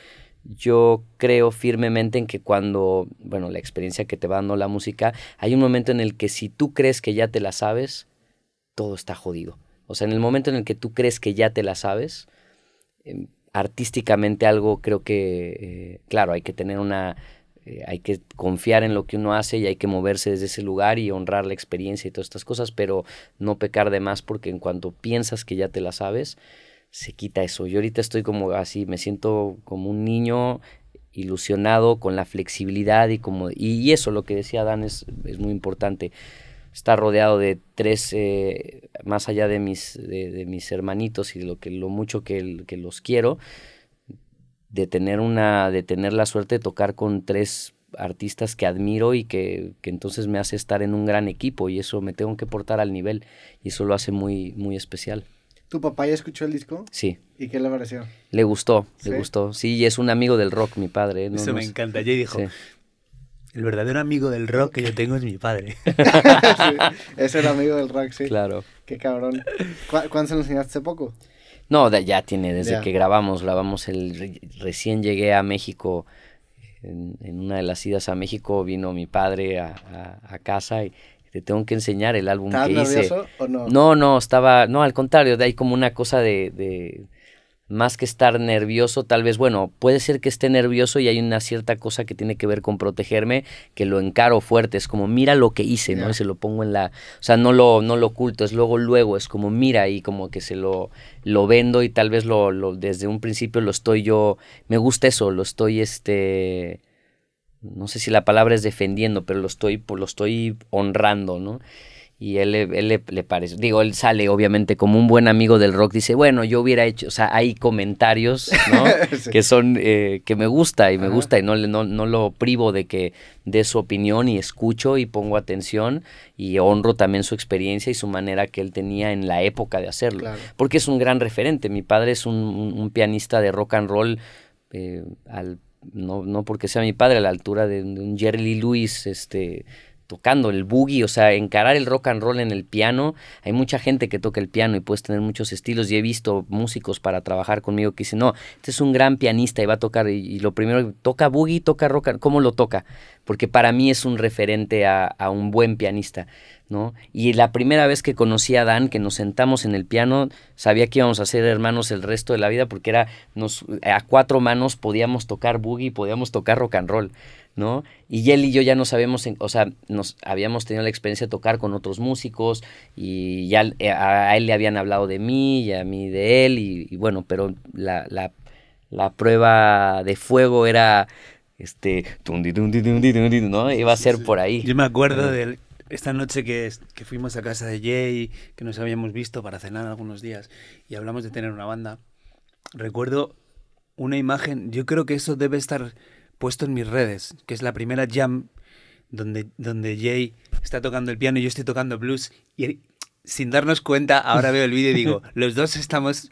yo creo firmemente en que cuando, bueno, la experiencia que te va dando la música, hay un momento en el que si tú crees que ya te la sabes, todo está jodido. O sea, en el momento en el que tú crees que ya te la sabes, em, artísticamente algo, creo que, eh, claro, hay que tener una, eh, hay que confiar en lo que uno hace y hay que moverse desde ese lugar y honrar la experiencia y todas estas cosas, pero no pecar de más porque en cuanto piensas que ya te la sabes, se quita eso. Yo ahorita estoy como así, me siento como un niño ilusionado con la flexibilidad y como, y, eso lo que decía Dan es, es muy importante Está rodeado de tres, eh, más allá de mis, de, mis hermanitos y lo, que, lo mucho que, los quiero, de tener, una, de tener la suerte de tocar con tres artistas que admiro y que, entonces me hace estar en un gran equipo y eso me tengo que portar al nivel y eso lo hace muy, muy especial. ¿Tu papá ya escuchó el disco? Sí. ¿Y qué le pareció? Le gustó, le gustó. Sí, y es un amigo del rock, mi padre. ¿eh? Eso me encanta. y dijo, el verdadero amigo del rock que yo tengo es mi padre. es el amigo del rock, sí. Claro. Qué cabrón. ¿Cuándo se lo enseñaste hace poco? No, ya tiene, desde que grabamos, grabamos el... recién llegué a México, en, una de las idas a México vino mi padre a, casa y te tengo que enseñar el álbum hice. nervioso o no? No, no, estaba, no, al contrario, de ahí como una cosa de más que estar nervioso, tal vez, bueno, puede ser que esté nervioso y hay una cierta cosa que tiene que ver con protegerme, que lo encaro fuerte, es como, mira lo que hice, ¿no? Y se lo pongo en la, o sea, no lo, no lo oculto, es luego, luego, es como, mira y como que se lo, lo vendo y tal vez lo, lo, desde un principio lo estoy yo, me gusta eso, lo estoy, este, no sé si la palabra es defendiendo, pero lo estoy, lo estoy honrando, ¿no? Y él, le, parece, digo, él sale obviamente como un buen amigo del rock, dice, bueno, yo hubiera hecho, o sea, hay comentarios, ¿no? Que son, eh, que me gusta y me gusta y no, no, no lo privo de que dé su opinión y escucho y pongo atención y honro también su experiencia y su manera que él tenía en la época de hacerlo. Porque es un gran referente, mi padre es un, pianista de rock and roll eh, al no, no porque sea mi padre, a la altura de, de un Jerry Lee Lewis, este, tocando el boogie, o sea, encarar el rock and roll en el piano. Hay mucha gente que toca el piano y puedes tener muchos estilos. Y he visto músicos para trabajar conmigo que dicen, no, este es un gran pianista y va a tocar. Y, lo primero, toca boogie, toca rock and ¿Cómo lo toca? porque para mí es un referente a, un buen pianista, ¿no? Y la primera vez que conocí a Dan, que nos sentamos en el piano, sabía que íbamos a ser hermanos el resto de la vida, porque era, a cuatro manos podíamos tocar boogie, podíamos tocar rock and roll, ¿no? Y él y yo ya no sabemos, o sea, nos habíamos tenido la experiencia de tocar con otros músicos y ya eh, a, él le habían hablado de mí y a mí de él, y, bueno, pero la prueba de fuego era este, tundi, tundi, tundi, ¿no? Iba a ser por ahí. Yo me acuerdo de esta noche que, que fuimos a casa de Jay, que nos habíamos visto para cenar algunos días y hablamos de tener una banda. Recuerdo una imagen, yo creo que eso debe estar puesto en mis redes, que es la primera jam donde, donde Jay está tocando el piano y yo estoy tocando blues y sin darnos cuenta, ahora veo el vídeo y digo, los dos estamos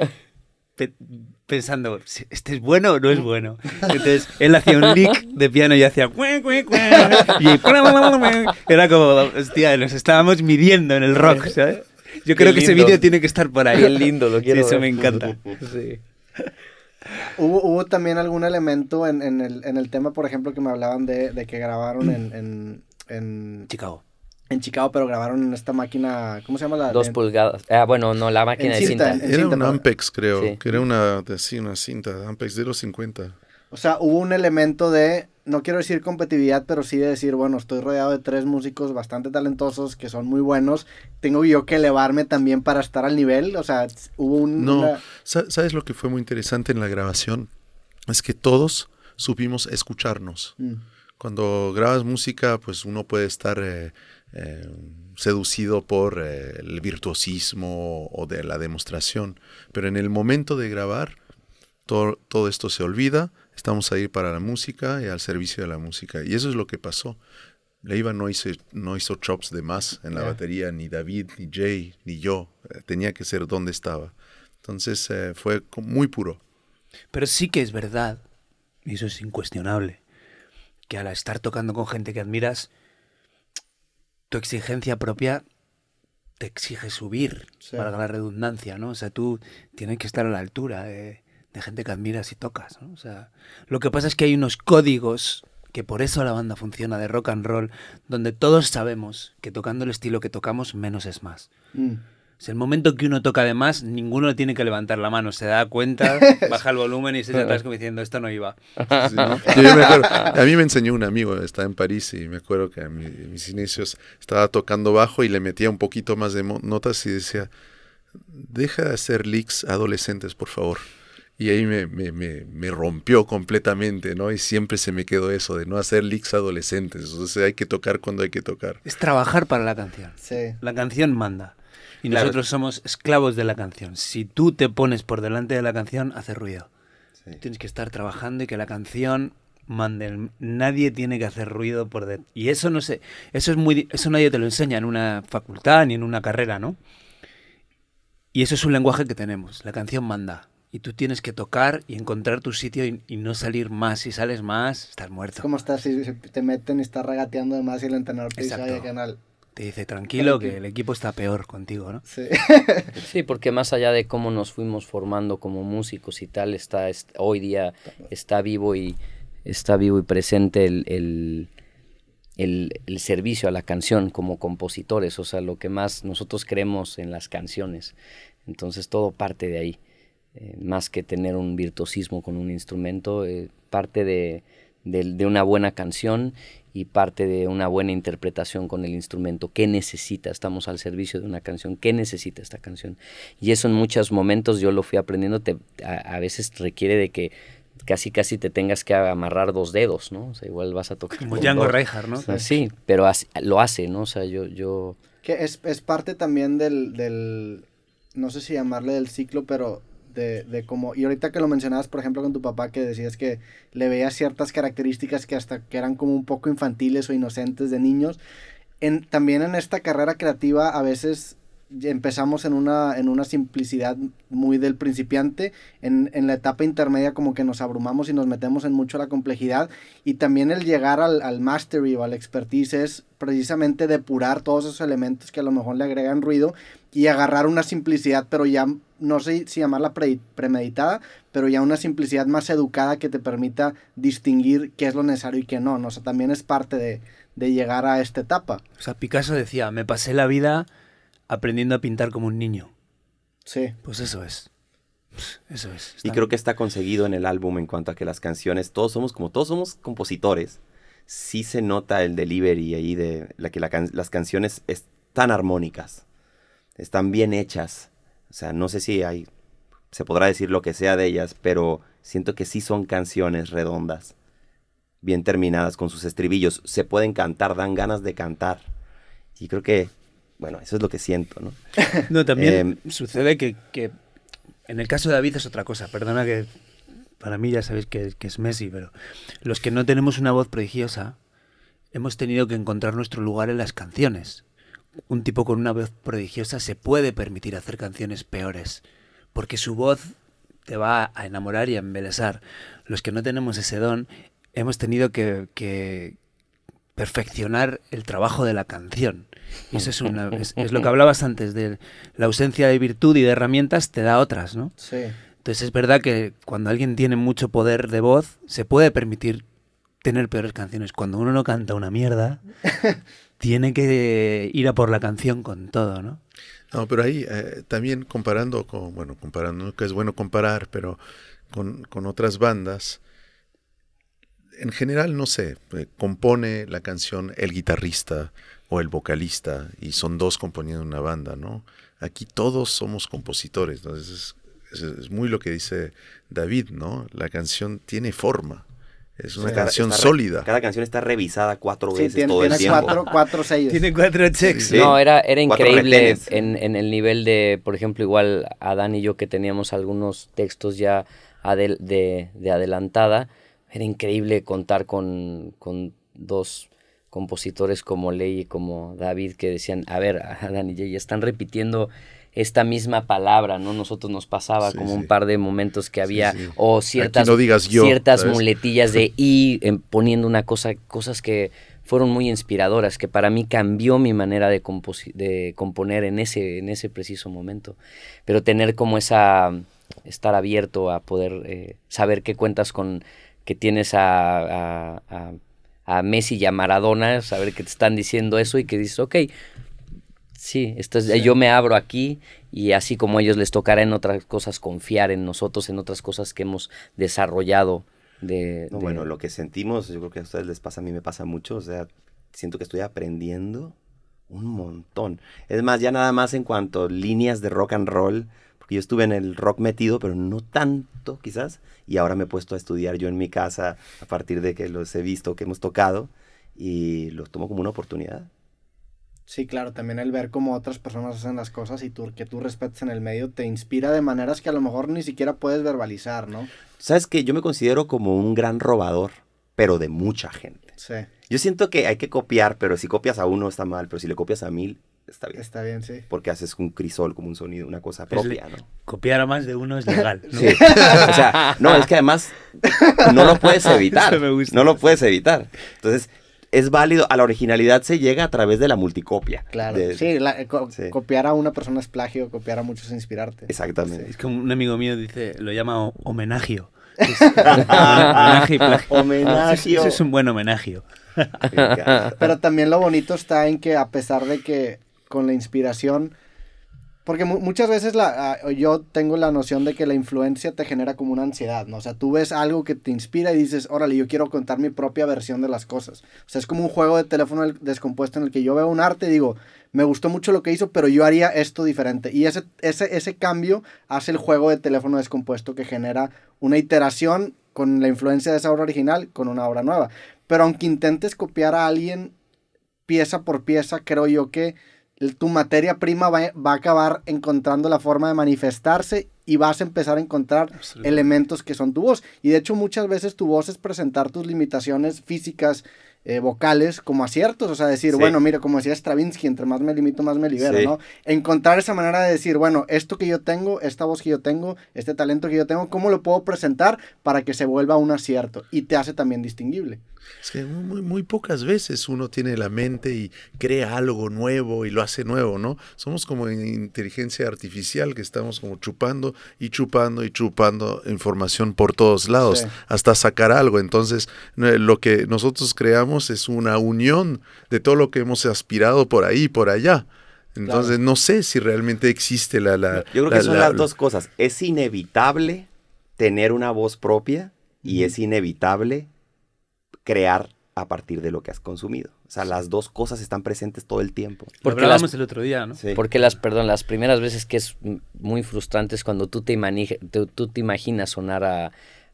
pensando, ¿este es bueno o no es mm. bueno? Entonces él hacía un lick de piano y hacía. era como, hostia, nos estábamos midiendo en el rock, ¿sabes? Yo creo que ese vídeo tiene que estar por ahí. es lindo, lo quiero. eso me encanta. Sí. ¿Hubo, también algún elemento en, en, el, en, el, tema, por ejemplo, que me hablaban de, que grabaron en, Chicago en Chicago, pero grabaron en esta máquina, ¿cómo se llama la? Dos pulgadas. Ah, bueno, no, la máquina de cinta. era un Ampex, creo, que era una, sí, una cinta, Ampex de los O sea, hubo un elemento de, no quiero decir competitividad, pero sí de decir, bueno, estoy rodeado de tres músicos bastante talentosos que son muy buenos, tengo yo que elevarme también para estar al nivel, o sea, hubo un... No, ¿sabes lo que fue muy interesante en la grabación? Es que todos supimos escucharnos. Mm. Cuando grabas música, pues uno puede estar... Eh, eh, seducido por eh, el virtuosismo o de la demostración. Pero en el momento de grabar, todo, esto se olvida, estamos ahí para la música y al servicio de la música. Y eso es lo que pasó. Leiva no hizo, no hizo chops de más en la batería, ni David, ni Jay, ni yo. Eh, tenía que ser donde estaba. Entonces fue muy puro. Pero sí que es verdad, y eso es incuestionable, que al estar tocando con gente que admiras, tu exigencia propia te exige subir, para la redundancia, ¿no? O sea, tú tienes que estar a la altura de, gente que admiras y tocas, ¿no? O sea, lo que pasa es que hay unos códigos que por eso la banda funciona de rock and roll, donde todos sabemos que tocando el estilo que tocamos menos es más. Mm sea, el momento que uno toca de más, ninguno tiene que levantar la mano. Se da cuenta, baja el volumen y se echa atrás como diciendo, esto no iba. a mí me enseñó un amigo, estaba en París y me acuerdo que en, mis inicios estaba tocando bajo y le metía un poquito más de notas y decía, deja de hacer leaks adolescentes, por favor. Y ahí me, me, rompió completamente, ¿no? Y siempre se me quedó eso de no hacer leaks adolescentes. O sea, hay que tocar cuando hay que tocar. Es trabajar para la canción. Sí. La canción manda. Y nosotros somos esclavos de la canción. Si tú te pones por delante de la canción, hace ruido. Tienes que estar trabajando y que la canción mande. Nadie tiene que hacer ruido por detrás. Y eso no sé, eso es muy eso nadie te lo enseña en una facultad ni en una carrera, ¿no? Y eso es un lenguaje que tenemos. La canción manda. Y tú tienes que tocar y encontrar tu sitio y, no salir más. Si sales más, estás muerto. ¿Cómo estás si te meten y estás regateando más y el entrenador te dice, canal, te dice, tranquilo, que el equipo está peor contigo, ¿no? Sí. porque más allá de cómo nos fuimos formando como músicos y tal, está, hoy día está vivo y está vivo y presente el, el, servicio a la canción como compositores, o sea, lo que más nosotros creemos en las canciones. Entonces todo parte de ahí, eh, más que tener un virtuosismo con un instrumento, eh, parte de de, de una buena canción y parte de una buena interpretación con el instrumento. ¿Qué necesita? Estamos al servicio de una canción. ¿Qué necesita esta canción? Y eso en muchos momentos yo lo fui aprendiendo. Te, a, veces requiere de que casi casi te tengas que amarrar dos dedos, ¿no? O sea, igual vas a tocar. Como Django Reinhardt, ¿no? Ah, sí, pero lo hace, ¿no? O sea, yo... yo... Que es, es parte también del, del, no sé si llamarle del ciclo, pero de, Y ahorita que lo mencionabas, por ejemplo, con tu papá, que decías que le veías ciertas características que hasta que eran como un poco infantiles o inocentes de niños. también en esta carrera creativa a veces empezamos en una, en una simplicidad muy del principiante, en, la etapa intermedia como que nos abrumamos y nos metemos en mucho la complejidad y también el llegar al, al mastery o al expertise es precisamente depurar todos esos elementos que a lo mejor le agregan ruido y agarrar una simplicidad pero ya no sé si llamarla premeditada, pero ya una simplicidad más educada que te permita distinguir qué es lo necesario y qué no. O sea, también es parte de, llegar a esta etapa. O sea, Picasso decía, me pasé la vida aprendiendo a pintar como un niño. Sí. Pues eso es. Eso es. Y creo que está conseguido en el álbum en cuanto a que las canciones, todos somos como todos somos compositores, sí se nota el delivery ahí de que las canciones están armónicas, están bien hechas o sea, no sé si hay, se podrá decir lo que sea de ellas, pero siento que sí son canciones redondas, bien terminadas con sus estribillos. Se pueden cantar, dan ganas de cantar. Y creo que, bueno, eso es lo que siento, ¿no? No, también em, sucede que, en el caso de David es otra cosa, perdona que para mí ya sabéis que, que es Messi, pero los que no tenemos una voz prodigiosa hemos tenido que encontrar nuestro lugar en las canciones un tipo con una voz prodigiosa se puede permitir hacer canciones peores, porque su voz te va a enamorar y a embelesar. Los que no tenemos ese don, hemos tenido que, perfeccionar el trabajo de la canción. eso es, lo que hablabas antes, de la ausencia de virtud y de herramientas te da otras, ¿no? Entonces es verdad que cuando alguien tiene mucho poder de voz, se puede permitir tener peores canciones. Cuando uno no canta una mierda, tiene que ir a por la canción con todo, ¿no? No, pero ahí eh, también comparando con, bueno, comparando, que es bueno comparar, pero con, otras bandas, en general, no sé, eh, compone la canción el guitarrista o el vocalista y son dos componiendo una banda, ¿no? Aquí todos somos compositores, entonces es muy lo que dice David, ¿no? La canción tiene forma es una canción sólida. Cada canción está revisada cuatro veces todo el tiempo. Cuatro, sellos. Tiene cuatro checks. ¿eh? No, era, era increíble en, el nivel de, por ejemplo, igual Adán y yo que teníamos algunos textos ya de, adelantada, era increíble contar con, con dos compositores como Ley y como David que decían, a ver, Adán y Jay, están repitiendo esta misma palabra, ¿no? Nosotros nos pasaba como un par de momentos que había, o ciertas, ciertas muletillas de y em, poniendo una cosa, cosas que fueron muy inspiradoras, que para mí cambió mi manera de, de componer en ese, en ese preciso momento. Pero tener como esa, estar abierto a poder eh, saber que cuentas con, que tienes a, a, a, a Messi y a Maradona, saber que te están diciendo eso y que dices, ok, Sí, esto yo me abro aquí y así como a ellos les tocará en otras cosas confiar en nosotros, en otras cosas que hemos desarrollado. De, Bueno, lo que sentimos, yo creo que a ustedes les pasa, a mí me pasa mucho, o sea, siento que estoy aprendiendo un montón. Es más, ya nada más en cuanto líneas de rock and roll, porque yo estuve en el rock metido, pero no tanto quizás, y ahora me he puesto a estudiar yo en mi casa a partir de que los he visto, que hemos tocado, y los tomo como una oportunidad. Sí, claro, también el ver cómo otras personas hacen las cosas y tú, que tú respetes en el medio te inspira de maneras que a lo mejor ni siquiera puedes verbalizar, ¿no? Sabes que yo me considero como un gran robador, pero de mucha gente. Sí. Yo siento que hay que copiar, pero si copias a uno está mal, pero si le copias a mil está bien. Está bien, sí. Porque haces un crisol, como un sonido, una cosa pues propia, ¿no? Copiar a más de uno es legal. Sí. o sea, no, es que además no lo puedes evitar. No lo puedes evitar. Entonces, es válido. A la originalidad se llega a través de la multicopia. Claro. Eh, sí, copiar a una persona es plagio, copiar a muchos es inspirarte. Exactamente. Es que un amigo mío dice, lo llama homenagio. homenaje, homenaje. Eso es un buen homenaje. Pero también lo bonito está en que a pesar de que con la inspiración porque muchas veces la, ah, yo tengo la noción de que la influencia te genera como una ansiedad, ¿no? O sea, tú ves algo que te inspira y dices, órale, yo quiero contar mi propia versión de las cosas. O sea, es como un juego de teléfono descompuesto en el que yo veo un arte y digo, me gustó mucho lo que hizo, pero yo haría esto diferente. Y ese, ese, ese cambio hace el juego de teléfono descompuesto que genera una iteración con la influencia de esa obra original, con una obra nueva. Pero aunque intentes copiar a alguien pieza por pieza, creo yo que tu materia prima va, a acabar encontrando la forma de manifestarse y vas a empezar a encontrar elementos que son tu voz. Y de hecho muchas veces tu voz es presentar tus limitaciones físicas, eh, vocales, como aciertos. O sea, decir, bueno, mira, como decía Stravinsky, entre más me limito, más me libero, ¿no? Encontrar esa manera de decir, bueno, esto que yo tengo, esta voz que yo tengo, este talento que yo tengo, ¿cómo lo puedo presentar para que se vuelva un acierto? Y te hace también distinguible. Es que muy, muy, pocas veces uno tiene la mente y crea algo nuevo y lo hace nuevo, ¿no? Somos como inteligencia artificial que estamos como chupando y chupando y chupando información por todos lados hasta sacar algo. Entonces, eh, lo que nosotros creamos es una unión de todo lo que hemos aspirado por ahí y por allá. Entonces, no sé si realmente existe la... la Yo creo que son las dos cosas. Es inevitable tener una voz propia y es inevitable crear a partir de lo que has consumido. O sea, las dos cosas están presentes todo el tiempo. Porque hablábamos el otro día, ¿no? Porque las, perdón, las primeras veces que es muy frustrante es cuando tú te, tú te imaginas sonar a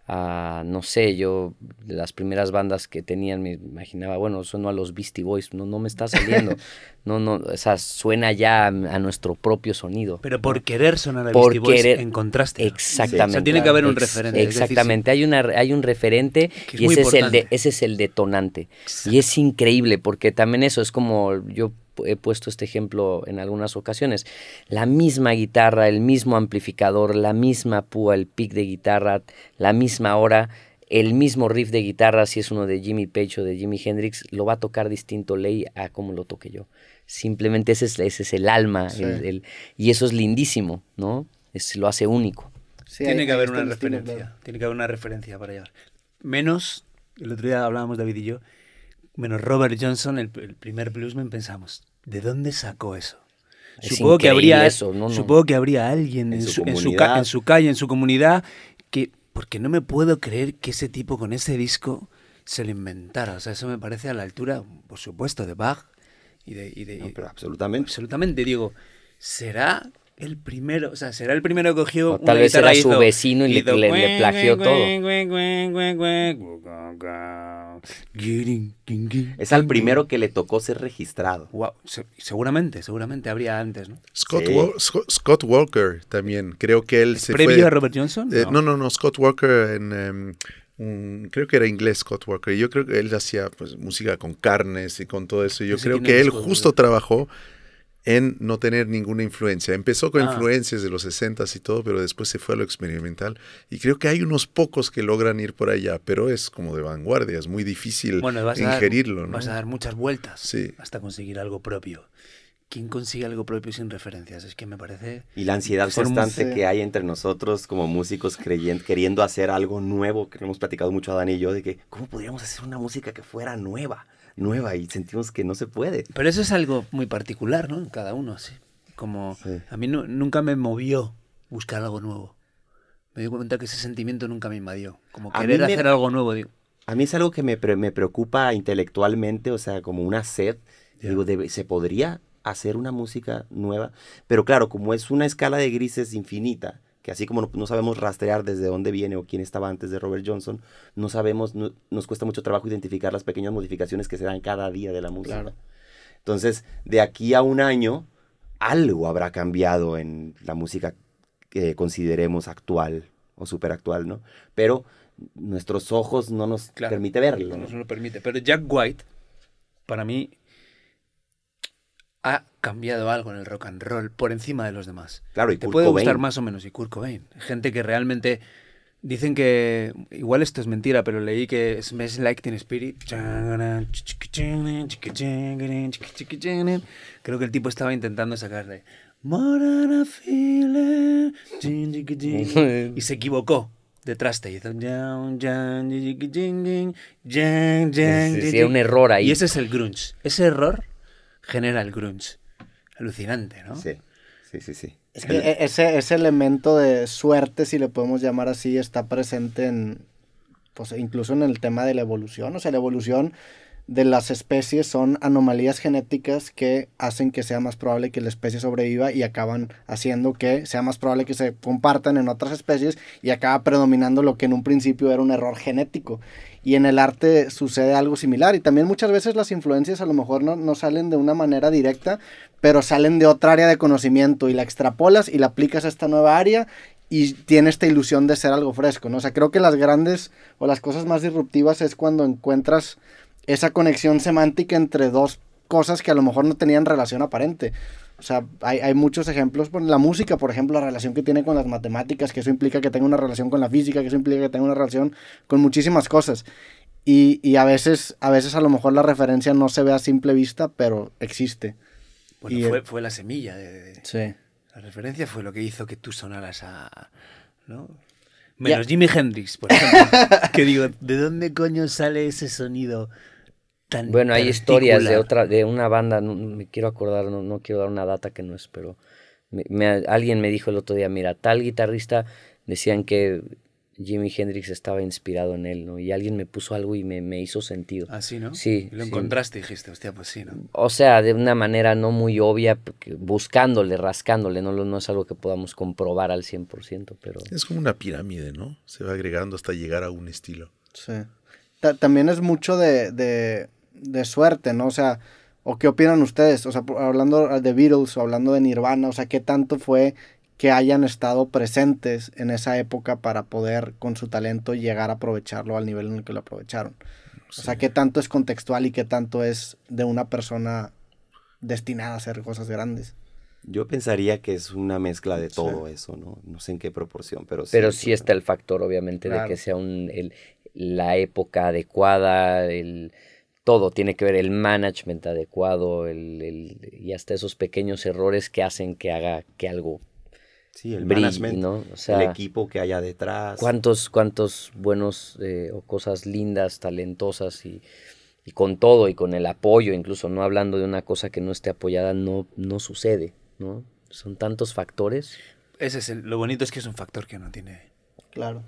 no sé, yo las primeras bandas que tenían me imaginaba, bueno, sueno a los Beastie Boys, no, no me está saliendo. no, no, o sea, suena ya a, nuestro propio sonido. Pero por querer sonar a por Beastie Boys en contraste. Exactamente. O sea, tiene que haber un referente. Exactamente, hay, una, hay un referente y ese es, el ese es el detonante. Y es increíble porque también eso es como yo he puesto este ejemplo en algunas ocasiones. La misma guitarra, el mismo amplificador, la misma púa, el pick de guitarra, la misma hora, el mismo riff de guitarra, si es uno de Jimmy Page o de Jimmy Hendrix, lo va a tocar distinto Ley a como lo toque yo. Simplemente ese es, ese es el alma y eso es lindísimo, ¿no? Es, lo hace único. Tiene que haber una referencia. Tiene que haber una referencia para llevar. Menos, el otro día hablábamos David y yo, bueno, Robert Johnson, el, primer bluesman, pensamos, ¿de dónde sacó eso? supongo que, habría, eso, supongo que habría alguien en, su, su, calle, en su comunidad, que, porque no me puedo creer que ese tipo con ese disco se lo inventara. O sea, eso me parece a la altura, por supuesto, de Bach y de... Y pero absolutamente. Absolutamente, digo, ¿será el primero, o sea, será el primero que cogió. tal vez era su vecino y le, plagió todo. Es al primero que le tocó ser registrado. seguramente, seguramente habría antes, ¿no? Scott, Walker también, creo que él se previo a Robert Johnson? Eh, no. no, no, Scott Walker en. Em, creo que era inglés Scott Walker. Yo creo que él hacía pues, música con carnes y con todo eso. Yo creo que él justo trabajó en no tener ninguna influencia. Empezó con ah. influencias de los 60 s y todo, pero después se fue a lo experimental. Y creo que hay unos pocos que logran ir por allá, pero es como de vanguardia, es muy difícil ingerirlo. ¿no? Vas a dar muchas vueltas hasta conseguir algo propio. ¿Quién consigue algo propio sin referencias? Es que me parece... Y la ansiedad constante que hay entre nosotros como músicos creyendo, queriendo hacer algo nuevo, que hemos platicado mucho Dani y yo, de que cómo podríamos hacer una música que fuera nueva nueva y sentimos que no se puede. Pero eso es algo muy particular, ¿no? En cada uno, así. Como a mí nunca me movió buscar algo nuevo. Me di cuenta que ese sentimiento nunca me invadió. Como querer hacer algo nuevo, digo. A mí es algo que me, me preocupa intelectualmente, o sea, como una sed. Digo, de, ¿se podría hacer una música nueva? Pero claro, como es una escala de grises infinita, que así como no, sabemos rastrear desde dónde viene o quién estaba antes de Robert Johnson, no sabemos, nos cuesta mucho trabajo identificar las pequeñas modificaciones que se dan cada día de la música. Entonces, de aquí a un año, algo habrá cambiado en la música que consideremos actual o superactual, ¿no? Pero nuestros ojos no nos permite verlo. No nos lo permite. Pero Jack White, para mí, cambiado algo en el rock and roll por encima de los demás. Claro, y Te puede gustar más o menos, y Kurt Cobain. Gente que realmente dicen que, igual esto es mentira, pero leí que Smash Like Teen Spirit. Creo que el tipo estaba intentando sacarle. Y se equivocó de te hizo... un error ahí. Y ese es el grunge. Ese error genera el grunge alucinante, ¿no? Sí, sí, sí, sí. Es que e-, ese, elemento de suerte, si le podemos llamar así, está presente en, pues incluso en el tema de la evolución. O sea, la evolución de las especies son anomalías genéticas que hacen que sea más probable que la especie sobreviva y acaban haciendo que sea más probable que se compartan en otras especies y acaba predominando lo que en un principio era un error genético. Y en el arte sucede algo similar y también muchas veces las influencias a lo mejor no, salen de una manera directa, pero salen de otra área de conocimiento y la extrapolas y la aplicas a esta nueva área y tiene esta ilusión de ser algo fresco, ¿no? O sea, creo que las grandes o las cosas más disruptivas es cuando encuentras esa conexión semántica entre dos cosas que a lo mejor no tenían relación aparente. O sea, hay, muchos ejemplos. la música, por ejemplo, la relación que tiene con las matemáticas, que eso implica que tenga una relación con la física, que eso implica que tenga una relación con muchísimas cosas. Y, a, veces, a veces a lo mejor la referencia no se ve a simple vista, pero existe. Bueno, fue, la semilla de, Sí. La referencia fue lo que hizo que tú sonaras a... Menos Jimi Hendrix, por ejemplo. que digo, ¿de dónde coño sale ese sonido? Bueno, hay historias de otra, de una banda, no, me quiero acordar, no, quiero dar una data que no es, pero alguien me dijo el otro día, mira, tal guitarrista, decían que Jimi Hendrix estaba inspirado en él, ¿no? Y alguien me puso algo y me, hizo sentido. ¿Ah, sí, ¿no? Sí. lo encontraste y dijiste, hostia, pues sí, ¿no? O sea, de una manera no muy obvia, buscándole, rascándole, no, no es algo que podamos comprobar al 100%, pero... Es como una pirámide, ¿no? Se va agregando hasta llegar a un estilo. Sí. también es mucho de, de suerte, ¿no? O sea, ¿o qué opinan ustedes? O sea, hablando de Beatles o hablando de Nirvana, o sea, ¿qué tanto fue que hayan estado presentes en esa época para poder con su talento llegar a aprovecharlo al nivel en el que lo aprovecharon? O sea, ¿qué tanto es contextual y qué tanto es de una persona destinada a hacer cosas grandes? Yo pensaría que es una mezcla de todo eso, ¿no? No sé en qué proporción, pero sí. Pero sí está el factor, obviamente, de que sea un, la época adecuada, el, todo tiene que ver el management adecuado el, y hasta esos pequeños errores que hacen que haga que algo sí el ¿no? o sea, el equipo que haya detrás cuántos cuántos buenos eh, o cosas lindas talentosas y, con todo y con el apoyo incluso no hablando de una cosa que no esté apoyada no no sucede no son tantos factores ese es el, lo bonito es que es un factor que no tiene claro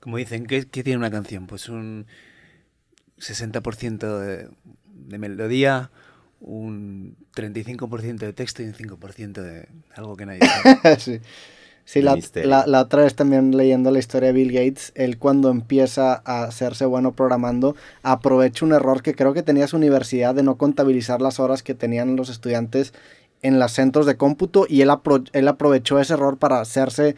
como dicen, ¿qué, tiene una canción? Pues un, 60% de, de, melodía, un 35% de texto y un 5% de algo que nadie sabe. sí, la, otra vez también leyendo la historia de Bill Gates, él cuando empieza a hacerse bueno programando, aprovecha un error que creo que tenía su universidad de no contabilizar las horas que tenían los estudiantes en los centros de cómputo y él, él aprovechó ese error para hacerse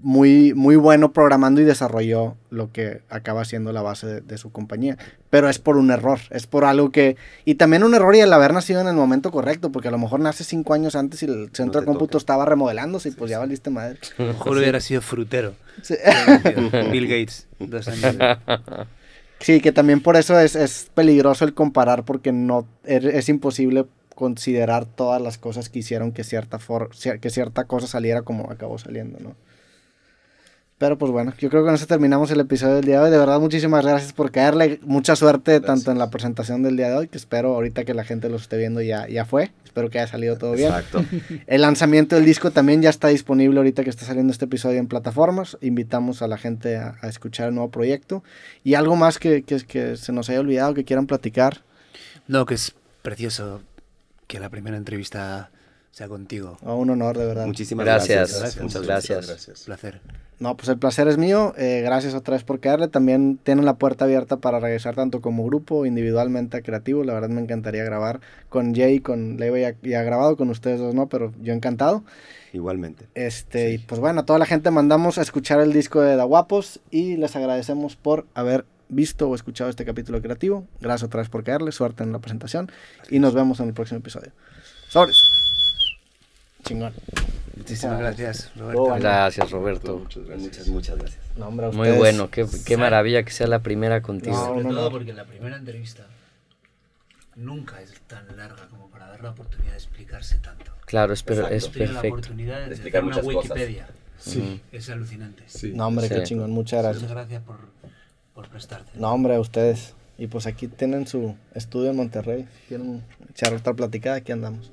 muy, muy bueno programando y desarrolló lo que acaba siendo la base de, su compañía. Pero es por un error, es por algo que... Y también un error y el haber nacido en el momento correcto, porque a lo mejor nace cinco años antes y el centro de cómputo estaba remodelándose y pues ya valiste madre. A lo mejor hubiera sido frutero. Bill Gates. Sí, que también por eso es, es peligroso el comparar, porque no er, es, imposible considerar todas las cosas que hicieron que cierta, que cierta cosa saliera como acabó saliendo, ¿no? Pero pues bueno, yo creo que con eso terminamos el episodio del día de hoy. De verdad, muchísimas gracias por caerle. Mucha suerte tanto en la presentación del día de hoy, que espero ahorita que la gente los esté viendo ya, ya fue. Espero que haya salido todo bien. Exacto. El lanzamiento del disco también ya está disponible ahorita que está saliendo este episodio en plataformas. Invitamos a la gente a, escuchar el nuevo proyecto. Y algo más que, que, que se nos haya olvidado, que quieran platicar. No, que es precioso que la primera entrevista sea contigo. un honor, de verdad. Muchísimas gracias. gracias. Muchas gracias. Placer. No, pues el placer es mío. Eh, gracias otra vez por quedarle. También tienen la puerta abierta para regresar tanto como grupo, individualmente a creativo. La verdad me encantaría grabar con Jay, con Leiva y ha grabado, con ustedes dos no, pero yo encantado. Igualmente. Este, y pues bueno, a toda la gente mandamos a escuchar el disco de Da Guapos y les agradecemos por haber visto o escuchado este capítulo creativo. Gracias otra vez por quedarle. Suerte en la presentación y nos vemos en el próximo episodio. Sobres. Chingón. Muchísimas ah. gracias, Roberto. gracias, Roberto. Muchas, gracias. muchas, muchas gracias. Muy bueno, qué, maravilla que sea la primera contigo. sobre todo porque la primera entrevista nunca es tan larga como para dar la oportunidad de explicarse tanto. Claro, es, perfecto. la oportunidad de, explicar una Wikipedia. Sí. Es alucinante. Sí. No, hombre, qué chingón. Muchas gracias. Muchas gracias por, prestarte. No, hombre, a ustedes. Y pues aquí tienen su estudio en Monterrey. Quieren echar otra platicada, aquí andamos.